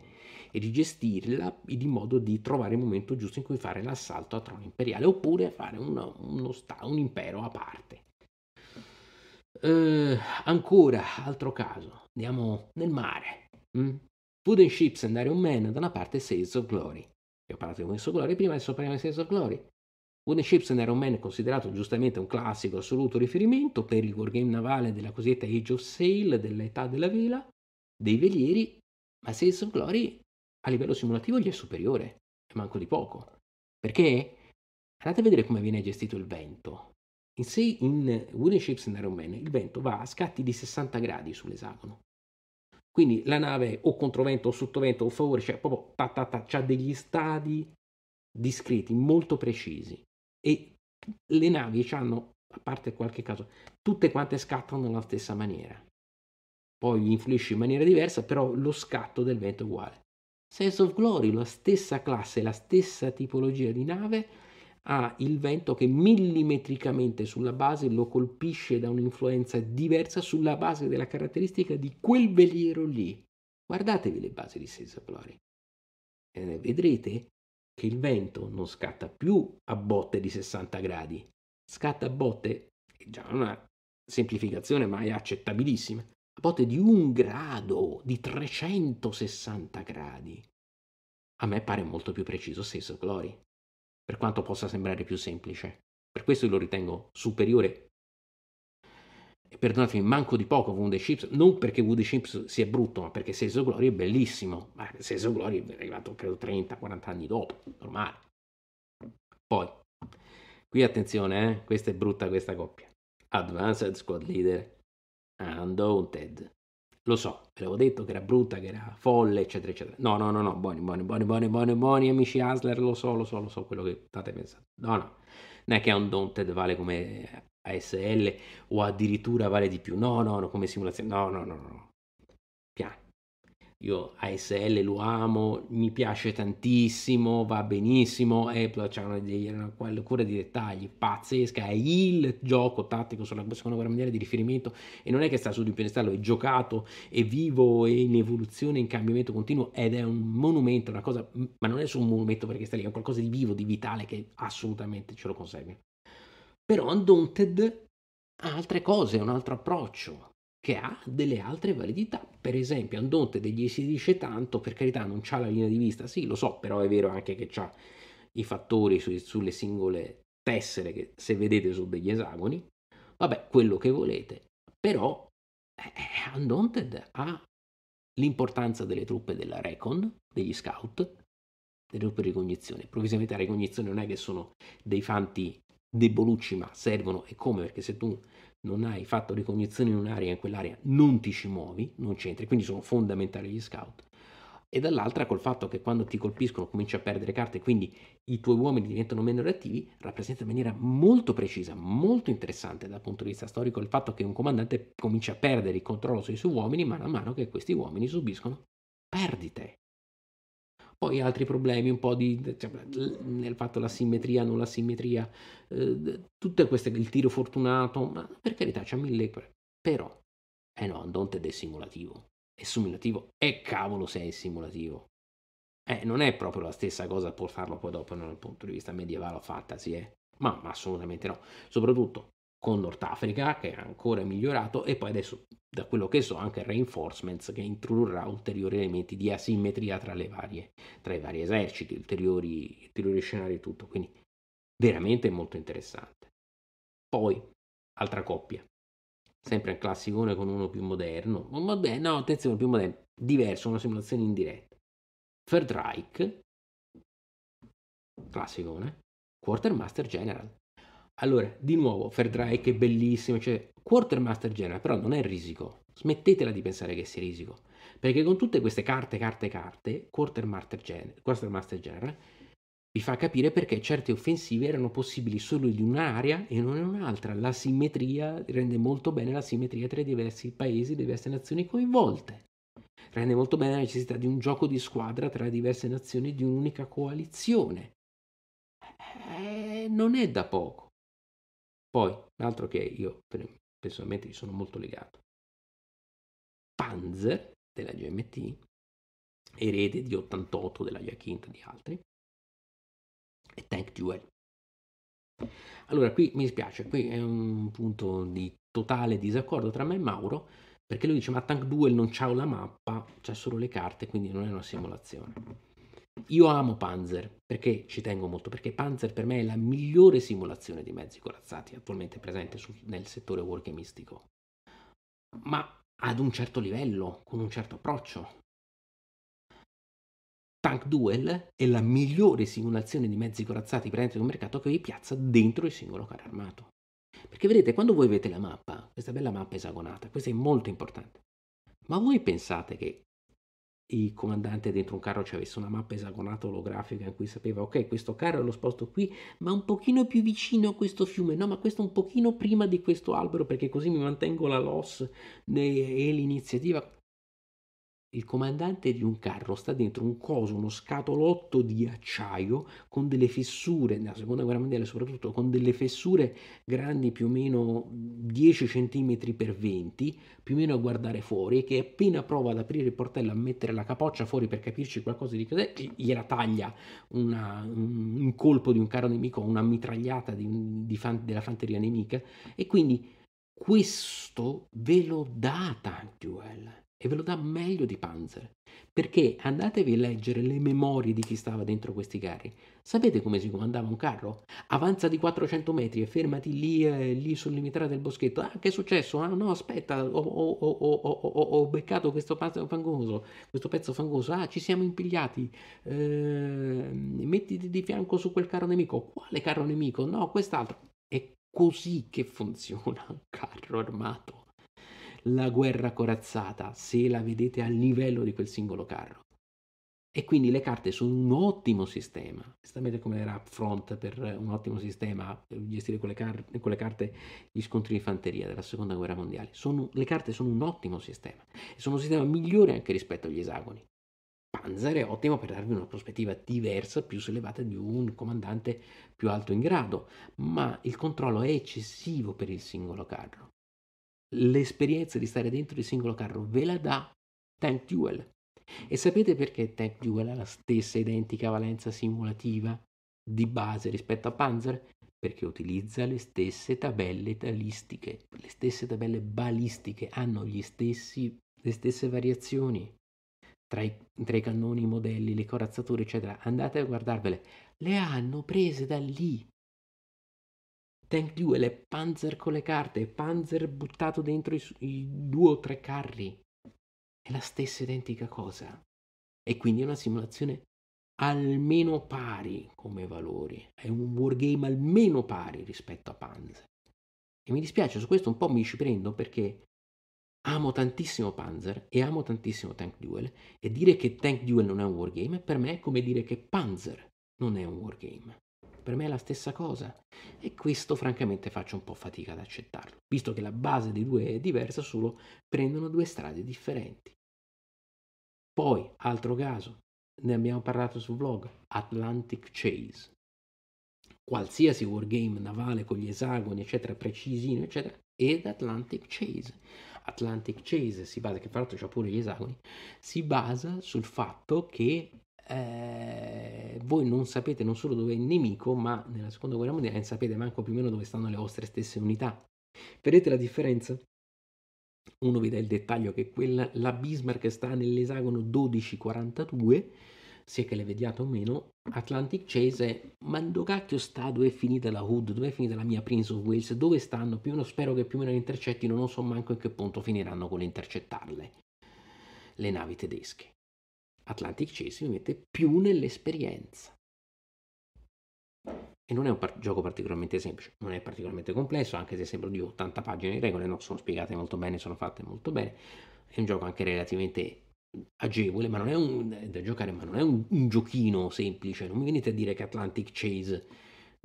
e di gestirla in modo di trovare il momento giusto in cui fare l'assalto a trono imperiale oppure fare una, sta, un impero a parte. Uh, ancora, altro caso, andiamo nel mare. Mm? and Ships and Iron Man da una parte Sales of Glory che ho parlato di Wings of Glory prima, e Supremacy of Glory. Wooden Ships and Iron Man è considerato giustamente un classico assoluto riferimento per il wargame navale della cosiddetta Age of Sail, dell'età della vela, dei velieri, ma Sails of Glory a livello simulativo gli è superiore, e manco di poco. Perché andate a vedere come viene gestito il vento. In, sei, in Wooden Ships and Iron Man il vento va a scatti di 60 gradi sull'esagono. Quindi la nave o controvento o sottovento o favore, cioè proprio ta, ta, ta, ha degli stadi discreti, molto precisi. E le navi hanno, a parte qualche caso, tutte quante scattano nella stessa maniera. Poi gli influisce in maniera diversa, però lo scatto del vento è uguale. Sense of Glory, la stessa classe, la stessa tipologia di nave, ha il vento che millimetricamente sulla base lo colpisce da un'influenza diversa sulla base della caratteristica di quel veliero lì. Guardatevi le basi di Sesaflori. Eh, vedrete che il vento non scatta più a botte di 60 gradi, scatta a botte, è già una semplificazione ma è accettabilissima, a botte di un grado, di 360 gradi. A me pare molto più preciso Sesaflori per quanto possa sembrare più semplice. Per questo lo ritengo superiore. E perdonatemi, manco di poco Wounded Chips, non perché Wounded Chips sia brutto, ma perché Seso Glory è bellissimo. Ma Seso Glory è arrivato, credo, 30-40 anni dopo, normale. Poi, qui attenzione, eh? questa è brutta questa coppia. Advanced Squad Leader, Undaunted. Lo so, ve l'avevo detto che era brutta, che era folle, eccetera, eccetera. No, no, no, no, buoni, buoni, buoni, buoni, buoni, buoni, amici Hasler, lo so, lo so, lo so quello che state pensando. No, no, non è che è un Daunted vale come ASL o addirittura vale di più. No, no, no, come simulazione. No, no, no, no io ASL lo amo, mi piace tantissimo, va benissimo, Apple ha una, una, cura di dettagli pazzesca, è il gioco tattico sulla seconda guerra mondiale di riferimento e non è che sta su di un piedistallo, è giocato, è vivo, è in evoluzione, in cambiamento continuo ed è un monumento, una cosa, ma non è solo un monumento perché sta lì, è qualcosa di vivo, di vitale che assolutamente ce lo consegue. Però Undaunted ha altre cose, un altro approccio, che ha delle altre validità. Per esempio, Andonte degli si dice tanto, per carità, non c'ha la linea di vista, sì, lo so, però è vero anche che c'ha i fattori su, sulle singole tessere che se vedete sono degli esagoni, vabbè, quello che volete, però eh, Undaunted eh, ha l'importanza delle truppe della Recon, degli scout, delle truppe di ricognizione. Provvisamente la ricognizione non è che sono dei fanti debolucci, ma servono e come, perché se tu non hai fatto ricognizione in un'area, in quell'area non ti ci muovi, non c'entri, quindi sono fondamentali gli scout. E dall'altra col fatto che quando ti colpiscono cominci a perdere carte, quindi i tuoi uomini diventano meno reattivi, rappresenta in maniera molto precisa, molto interessante dal punto di vista storico il fatto che un comandante comincia a perdere il controllo sui suoi uomini man mano che questi uomini subiscono perdite. Poi altri problemi, un po' di cioè, nel fatto la simmetria, non la simmetria, eh, tutte queste, il tiro fortunato, ma per carità c'è mille, però, eh no, Andonte è simulativo, è simulativo, e cavolo se è simulativo. Eh, non è proprio la stessa cosa portarlo poi dopo dal punto di vista medievale o fantasy, eh? ma, ma assolutamente no. Soprattutto con Nord che è ancora migliorato e poi adesso da quello che so anche Reinforcements che introdurrà ulteriori elementi di asimmetria tra, le varie, tra i vari eserciti, ulteriori, ulteriori scenari e tutto, quindi veramente molto interessante. Poi, altra coppia, sempre un classicone con uno più moderno, moderno no attenzione, più moderno, diverso, una simulazione indiretta. diretta. classicone, Quartermaster General, allora, di nuovo, Ferdrake è bellissimo, cioè Quartermaster General, però non è risico. Smettetela di pensare che sia risico. Perché con tutte queste carte, carte, carte, Quartermaster General, Quartermaster General vi fa capire perché certe offensive erano possibili solo in un'area e non in un'altra. La simmetria rende molto bene la simmetria tra i diversi paesi, le diverse nazioni coinvolte. Rende molto bene la necessità di un gioco di squadra tra le diverse nazioni di un'unica coalizione. Eh, non è da poco. Poi, un altro che io personalmente sono molto legato, Panzer della GMT, erede di 88 della Jacinta e di altri, e Tank Duel. Allora, qui mi spiace, qui è un punto di totale disaccordo tra me e Mauro, perché lui dice ma Tank Duel non c'ha la mappa, c'ha solo le carte, quindi non è una simulazione. Io amo Panzer, perché ci tengo molto, perché Panzer per me è la migliore simulazione di mezzi corazzati attualmente presente sul, nel settore wargamistico, ma ad un certo livello, con un certo approccio. Tank Duel è la migliore simulazione di mezzi corazzati presente sul mercato che vi piazza dentro il singolo carro armato. Perché vedete, quando voi vedete la mappa, questa bella mappa esagonata, questa è molto importante, ma voi pensate che il comandante dentro un carro ci avesse una mappa esagonata olografica in cui sapeva ok questo carro lo sposto qui ma un pochino più vicino a questo fiume no ma questo un pochino prima di questo albero perché così mi mantengo la loss e l'iniziativa il comandante di un carro sta dentro un coso, uno scatolotto di acciaio con delle fessure, nella seconda guerra mondiale soprattutto, con delle fessure grandi più o meno 10 cm per 20, più o meno a guardare fuori, e che appena prova ad aprire il portello, a mettere la capoccia fuori per capirci qualcosa di cos'è, gliela taglia una, un colpo di un carro nemico, una mitragliata di, di fan, della fanteria nemica, e quindi questo ve lo dà Tanquil e ve lo dà meglio di Panzer. Perché andatevi a leggere le memorie di chi stava dentro questi carri. Sapete come si comandava un carro? Avanza di 400 metri e fermati lì, eh, lì sul limitare del boschetto. Ah, che è successo? Ah, no, aspetta, ho, ho, ho, ho beccato questo pezzo fangoso. Questo pezzo fangoso. Ah, ci siamo impigliati. Eh, mettiti di fianco su quel carro nemico. Quale carro nemico? No, quest'altro. È così che funziona un carro armato la guerra corazzata se la vedete al livello di quel singolo carro. E quindi le carte sono un ottimo sistema, esattamente come era Upfront per un ottimo sistema per gestire con le, car- con le, carte gli scontri di fanteria della seconda guerra mondiale. Sono, le carte sono un ottimo sistema, e sono un sistema migliore anche rispetto agli esagoni. Panzer è ottimo per darvi una prospettiva diversa, più sollevata di un comandante più alto in grado, ma il controllo è eccessivo per il singolo carro l'esperienza di stare dentro il singolo carro ve la dà Tank Duel. E sapete perché Tank Duel ha la stessa identica valenza simulativa di base rispetto a Panzer? Perché utilizza le stesse tabelle talistiche, le stesse tabelle balistiche, hanno stessi, le stesse variazioni tra i, tra i cannoni, i modelli, le corazzature, eccetera. Andate a guardarvele, le hanno prese da lì. Tank Duel è Panzer con le carte, Panzer buttato dentro i, i due o tre carri. È la stessa identica cosa. E quindi è una simulazione almeno pari come valori. È un wargame almeno pari rispetto a Panzer. E mi dispiace, su questo un po' mi ci prendo perché amo tantissimo Panzer e amo tantissimo Tank Duel e dire che Tank Duel non è un wargame per me è come dire che Panzer non è un wargame per me è la stessa cosa. E questo francamente faccio un po' fatica ad accettarlo, visto che la base dei due è diversa, solo prendono due strade differenti. Poi, altro caso, ne abbiamo parlato sul vlog, Atlantic Chase. Qualsiasi wargame navale con gli esagoni, eccetera, precisino, eccetera, ed Atlantic Chase. Atlantic Chase si basa, che tra l'altro c'ha pure gli esagoni, si basa sul fatto che eh, voi non sapete non solo dove è il nemico, ma nella seconda guerra mondiale non sapete manco più o meno dove stanno le vostre stesse unità. Vedete la differenza? Uno vede il dettaglio che quella, la Bismarck sta nell'esagono 1242, sia che le vediate o meno, Atlantic Chase è, ma dove cacchio sta, dove è finita la Hood, dove è finita la mia Prince of Wales, dove stanno, più o meno spero che più o meno le intercettino, non so manco a che punto finiranno con le intercettarle, le navi tedesche. Atlantic Chase mi mette più nell'esperienza. E non è un par- gioco particolarmente semplice, non è particolarmente complesso, anche se sembra di 80 pagine di regole, no, sono spiegate molto bene, sono fatte molto bene. È un gioco anche relativamente agevole, ma non è un, da giocare, ma non è un, un giochino semplice. Non mi venite a dire che Atlantic Chase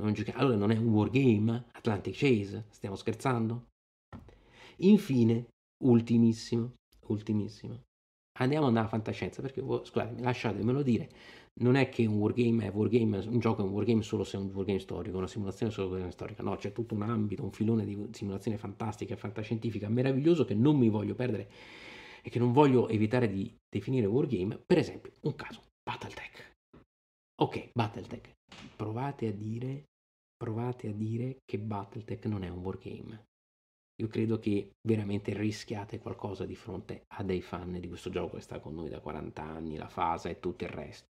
non gioca- allora non è un wargame, Atlantic Chase, stiamo scherzando? Infine, ultimissimo, ultimissimo, andiamo nella fantascienza, perché oh, scusatemi, lasciatemelo dire, non è che un wargame è wargame, un gioco è un wargame solo se è un wargame storico, una simulazione solo se è una storica, no, c'è tutto un ambito, un filone di simulazione fantastica e fantascientifica meraviglioso che non mi voglio perdere e che non voglio evitare di definire wargame, per esempio, un caso, Battletech. Ok, Battletech, provate a dire, provate a dire che Battletech non è un wargame io credo che veramente rischiate qualcosa di fronte a dei fan di questo gioco che sta con noi da 40 anni, la fase e tutto il resto.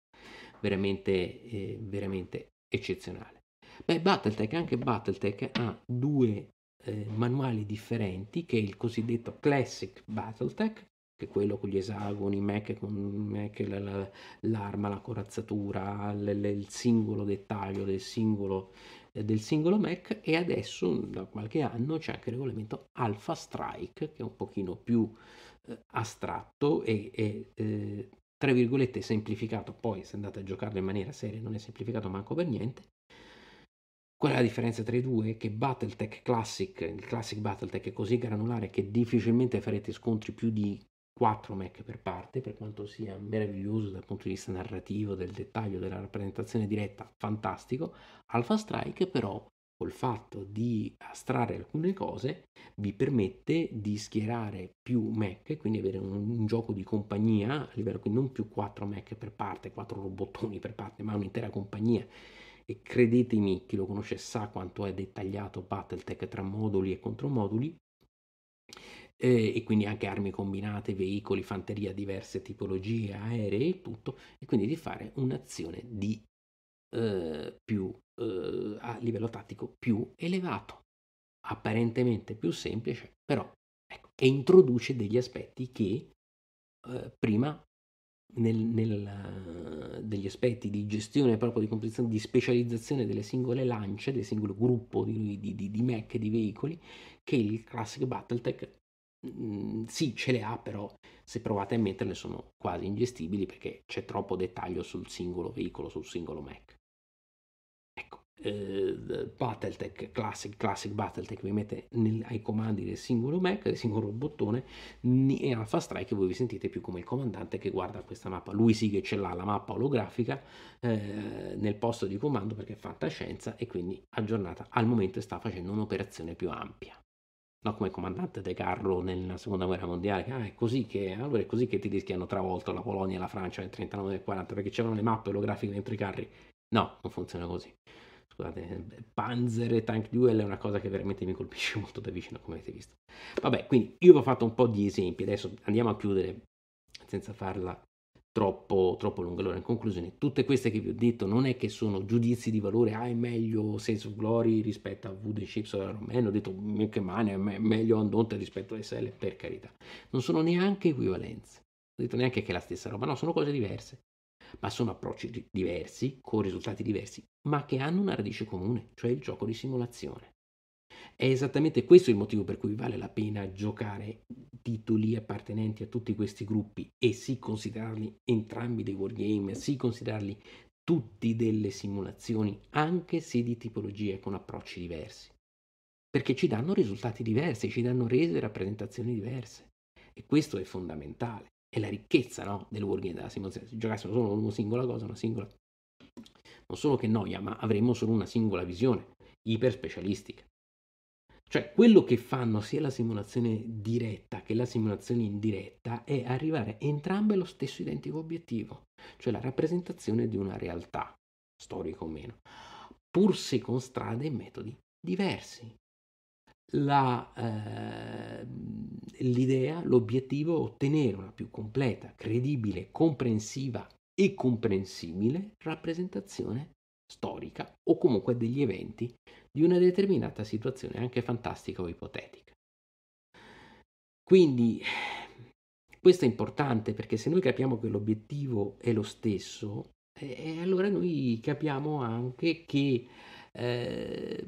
Veramente, eh, veramente eccezionale. Beh, Battletech, anche Battletech ha due eh, manuali differenti, che è il cosiddetto Classic Battletech, che è quello con gli esagoni, Mac, con Mac l'arma, la corazzatura, l- l- il singolo dettaglio del singolo eh, del singolo Mac e adesso da qualche anno c'è anche il regolamento Alpha Strike che è un pochino più eh, astratto e, e eh, tra virgolette semplificato, poi se andate a giocarlo in maniera seria non è semplificato manco per niente. Qual è la differenza tra i due? Che Battletech Classic, il Classic Battletech è così granulare che difficilmente farete scontri più di 4 Mac per parte, per quanto sia meraviglioso dal punto di vista narrativo, del dettaglio, della rappresentazione diretta, fantastico, Alpha Strike però col fatto di astrarre alcune cose vi permette di schierare più Mac, quindi avere un, un gioco di compagnia a livello quindi non più 4 Mac per parte, 4 robottoni per parte, ma un'intera compagnia e credetemi, chi lo conosce sa quanto è dettagliato Battletech tra moduli e contromoduli, eh, e quindi anche armi combinate, veicoli, fanteria, diverse tipologie, aeree e tutto, e quindi di fare un'azione di, eh, più, eh, a livello tattico più elevato, apparentemente più semplice, però ecco, che introduce degli aspetti che eh, prima nel, nel, eh, degli aspetti di gestione proprio di composizione, di specializzazione delle singole lance, del singolo gruppo di, di, di, di mech, di veicoli, che il Classic Battletech Mm, sì, ce le ha, però se provate a metterle sono quasi ingestibili perché c'è troppo dettaglio sul singolo veicolo, sul singolo Mac. Ecco, eh, Battletech Classic, Classic Battletech vi mette nel, ai comandi del singolo Mac, del singolo bottone e Alpha Strike voi vi sentite più come il comandante che guarda questa mappa. Lui sì che ce l'ha la mappa olografica eh, nel posto di comando perché è fantascienza e quindi aggiornata al momento sta facendo un'operazione più ampia no, come comandante De Carlo nella seconda guerra mondiale, ah, è così che, allora è così che i tedeschi hanno travolto la Polonia e la Francia nel 39 e nel 40 perché c'erano le mappe olografiche dentro i carri. No, non funziona così. Scusate, Panzer e Tank Duel è una cosa che veramente mi colpisce molto da vicino, come avete visto. Vabbè, quindi io vi ho fatto un po' di esempi, adesso andiamo a chiudere senza farla troppo, troppo lunga. Allora, in conclusione, tutte queste che vi ho detto non è che sono giudizi di valore, ah, è meglio Sense of Glory rispetto a Wood Chips o Iron Man, ho detto che male, è meglio Andonte rispetto a SL, per carità. Non sono neanche equivalenze, ho detto neanche che è la stessa roba, no, sono cose diverse, ma sono approcci diversi, con risultati diversi, ma che hanno una radice comune, cioè il gioco di simulazione. È esattamente questo il motivo per cui vale la pena giocare titoli appartenenti a tutti questi gruppi e sì considerarli entrambi dei wargame, sì considerarli tutti delle simulazioni, anche se di tipologie con approcci diversi. Perché ci danno risultati diversi, ci danno rese e rappresentazioni diverse. E questo è fondamentale. È la ricchezza no, del wargame della simulazione. Se giocassimo solo una singola cosa, una singola... non solo che noia, ma avremmo solo una singola visione iper specialistica. Cioè, quello che fanno sia la simulazione diretta che la simulazione indiretta è arrivare entrambe allo stesso identico obiettivo, cioè la rappresentazione di una realtà, storica o meno, pur se con strade e metodi diversi. La, eh, l'idea, l'obiettivo è ottenere una più completa, credibile, comprensiva e comprensibile rappresentazione storica o comunque degli eventi di una determinata situazione, anche fantastica o ipotetica. Quindi questo è importante perché se noi capiamo che l'obiettivo è lo stesso, eh, allora noi capiamo anche che eh,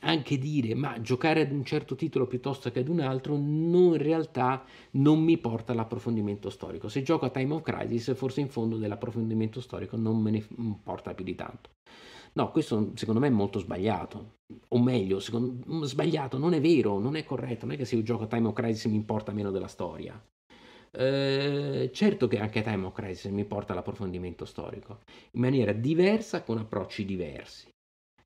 anche dire ma giocare ad un certo titolo piuttosto che ad un altro non, in realtà non mi porta all'approfondimento storico. Se gioco a Time of Crisis forse in fondo dell'approfondimento storico non me ne importa più di tanto. No, questo secondo me è molto sbagliato. O meglio, secondo, mm, sbagliato, non è vero, non è corretto. Non è che se io gioco a Time of Crisis mi importa meno della storia. Eh, certo che anche Time of Crisis mi porta all'approfondimento storico, in maniera diversa, con approcci diversi.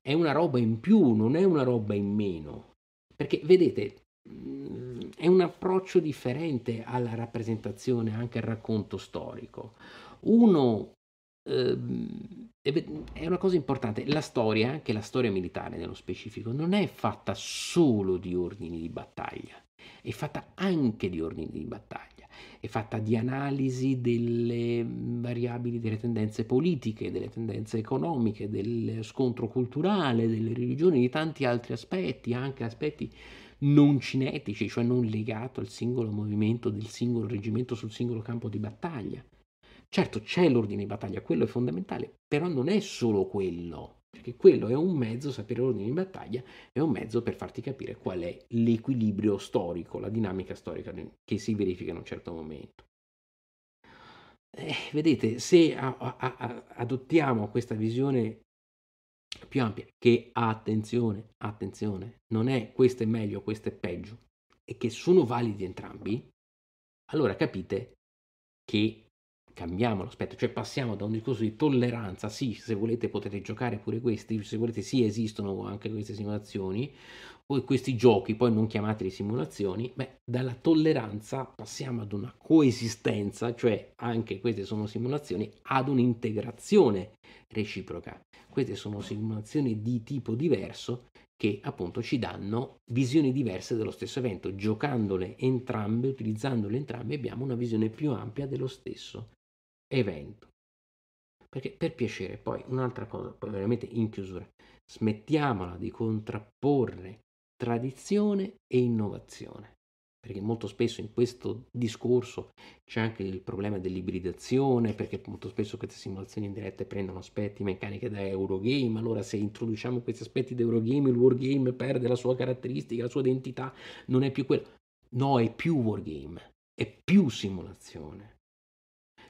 È una roba in più, non è una roba in meno. Perché, vedete, mm, è un approccio differente alla rappresentazione, anche al racconto storico. Uno Ehm, è una cosa importante, la storia, anche la storia militare nello specifico, non è fatta solo di ordini di battaglia, è fatta anche di ordini di battaglia, è fatta di analisi delle variabili, delle tendenze politiche, delle tendenze economiche, del scontro culturale, delle religioni, di tanti altri aspetti, anche aspetti non cinetici, cioè non legato al singolo movimento del singolo reggimento sul singolo campo di battaglia. Certo c'è l'ordine di battaglia, quello è fondamentale, però non è solo quello, perché quello è un mezzo, sapere l'ordine di battaglia è un mezzo per farti capire qual è l'equilibrio storico, la dinamica storica che si verifica in un certo momento. Eh, vedete, se a, a, a, adottiamo questa visione più ampia, che attenzione, attenzione, non è questo è meglio, questo è peggio, e che sono validi entrambi, allora capite che cambiamo l'aspetto, cioè passiamo da un discorso di tolleranza, sì, se volete potete giocare pure questi, se volete sì esistono anche queste simulazioni, poi questi giochi, poi non chiamateli simulazioni, beh, dalla tolleranza passiamo ad una coesistenza, cioè anche queste sono simulazioni, ad un'integrazione reciproca. Queste sono simulazioni di tipo diverso che appunto ci danno visioni diverse dello stesso evento. Giocandole entrambe, utilizzandole entrambe, abbiamo una visione più ampia dello stesso evento evento. Perché per piacere, poi un'altra cosa, poi veramente in chiusura, smettiamola di contrapporre tradizione e innovazione. Perché molto spesso in questo discorso c'è anche il problema dell'ibridazione, perché molto spesso queste simulazioni indirette prendono aspetti meccaniche da Eurogame, allora se introduciamo questi aspetti da Eurogame il Wargame perde la sua caratteristica, la sua identità, non è più quello. No, è più Wargame, è più simulazione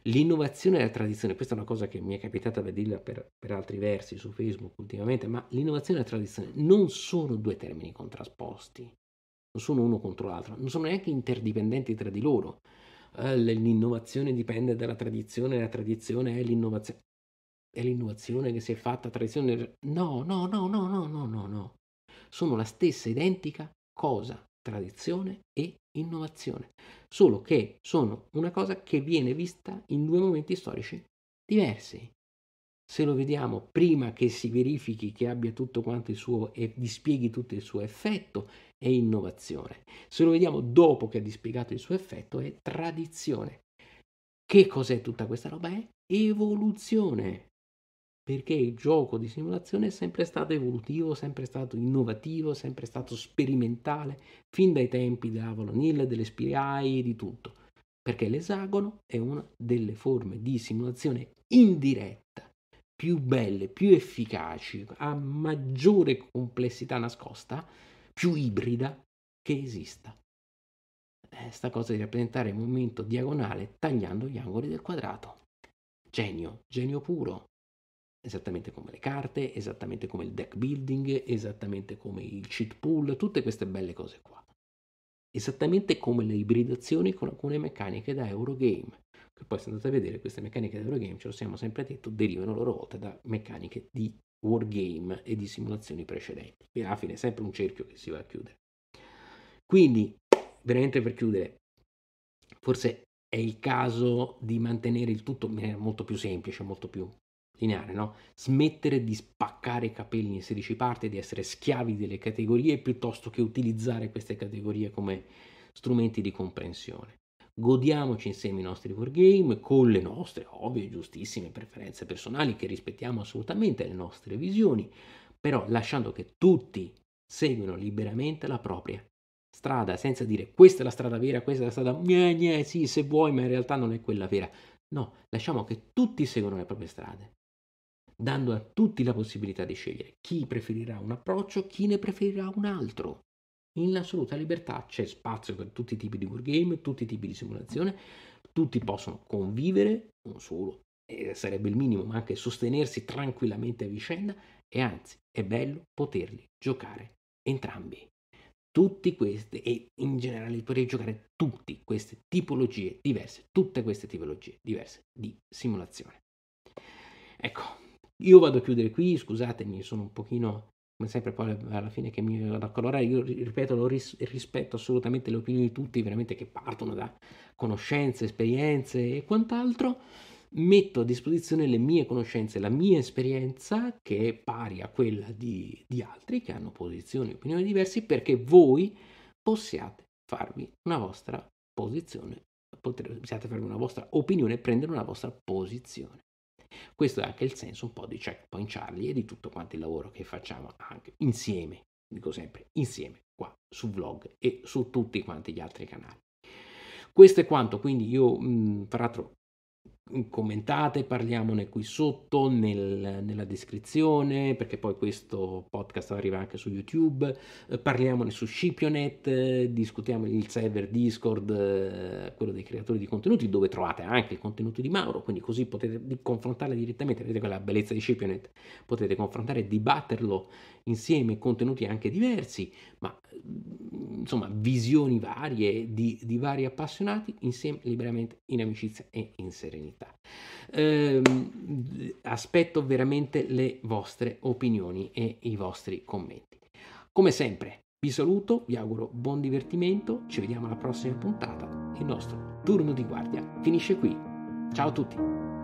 l'innovazione e la tradizione, questa è una cosa che mi è capitata da dirla per, per altri versi su Facebook ultimamente, ma l'innovazione e la tradizione non sono due termini contrasposti, non sono uno contro l'altro, non sono neanche interdipendenti tra di loro. Eh, l'innovazione dipende dalla tradizione, la tradizione è l'innovazione. È l'innovazione che si è fatta tradizione. No, no, no, no, no, no, no, no. Sono la stessa identica cosa tradizione e innovazione, solo che sono una cosa che viene vista in due momenti storici diversi. Se lo vediamo prima che si verifichi che abbia tutto quanto il suo e dispieghi tutto il suo effetto è innovazione. Se lo vediamo dopo che ha dispiegato il suo effetto è tradizione. Che cos'è tutta questa roba? È evoluzione perché il gioco di simulazione è sempre stato evolutivo, sempre stato innovativo, sempre stato sperimentale, fin dai tempi dell'Avalon Hill, delle e di tutto. Perché l'esagono è una delle forme di simulazione indiretta più belle, più efficaci, a maggiore complessità nascosta, più ibrida che esista. Questa eh, cosa di rappresentare il momento diagonale tagliando gli angoli del quadrato. Genio, genio puro, esattamente come le carte, esattamente come il deck building, esattamente come il cheat pool, tutte queste belle cose qua. Esattamente come le ibridazioni con alcune meccaniche da Eurogame, che poi se andate a vedere queste meccaniche da Eurogame, ce lo siamo sempre detto, derivano a loro volta da meccaniche di wargame e di simulazioni precedenti. E alla fine è sempre un cerchio che si va a chiudere. Quindi, veramente per chiudere, forse è il caso di mantenere il tutto in maniera molto più semplice, molto più lineare, no? Smettere di spaccare i capelli in 16 parti, di essere schiavi delle categorie piuttosto che utilizzare queste categorie come strumenti di comprensione. Godiamoci insieme i nostri wargame con le nostre ovvie e giustissime preferenze personali che rispettiamo assolutamente le nostre visioni, però lasciando che tutti seguano liberamente la propria strada, senza dire questa è la strada vera, questa è la strada mia, gne, sì, se vuoi, ma in realtà non è quella vera. No, lasciamo che tutti seguano le proprie strade dando a tutti la possibilità di scegliere chi preferirà un approccio, chi ne preferirà un altro. In assoluta libertà c'è spazio per tutti i tipi di wargame, tutti i tipi di simulazione, tutti possono convivere, non solo, eh, sarebbe il minimo, ma anche sostenersi tranquillamente a vicenda e anzi è bello poterli giocare entrambi. Tutti questi, e in generale potrei giocare tutte queste tipologie diverse, tutte queste tipologie diverse di simulazione. Ecco, io vado a chiudere qui, scusatemi, sono un pochino, come sempre poi alla fine che mi vado a colorare, io ripeto, lo ris- rispetto assolutamente le opinioni di tutti, veramente che partono da conoscenze, esperienze e quant'altro metto a disposizione le mie conoscenze, la mia esperienza che è pari a quella di, di altri che hanno posizioni e opinioni diverse perché voi possiate farvi una vostra posizione, poter, possiate farvi una vostra opinione e prendere una vostra posizione. Questo è anche il senso un po' di Checkpoint Charlie e di tutto quanto il lavoro che facciamo anche insieme, dico sempre insieme, qua su vlog e su tutti quanti gli altri canali. Questo è quanto, quindi io mh, tra l'altro commentate, parliamone qui sotto nel, nella descrizione, perché poi questo podcast arriva anche su YouTube, eh, parliamone su Scipionet, eh, discutiamo il server Discord, eh, quello dei creatori di contenuti, dove trovate anche il contenuto di Mauro, quindi così potete confrontarlo direttamente, vedete quella bellezza di Scipionet, potete confrontare e dibatterlo insieme, contenuti anche diversi, ma mm, insomma visioni varie di, di vari appassionati, insieme liberamente in amicizia e in serenità diretta. Eh, aspetto veramente le vostre opinioni e i vostri commenti. Come sempre, vi saluto, vi auguro buon divertimento, ci vediamo alla prossima puntata. Il nostro turno di guardia finisce qui. Ciao a tutti!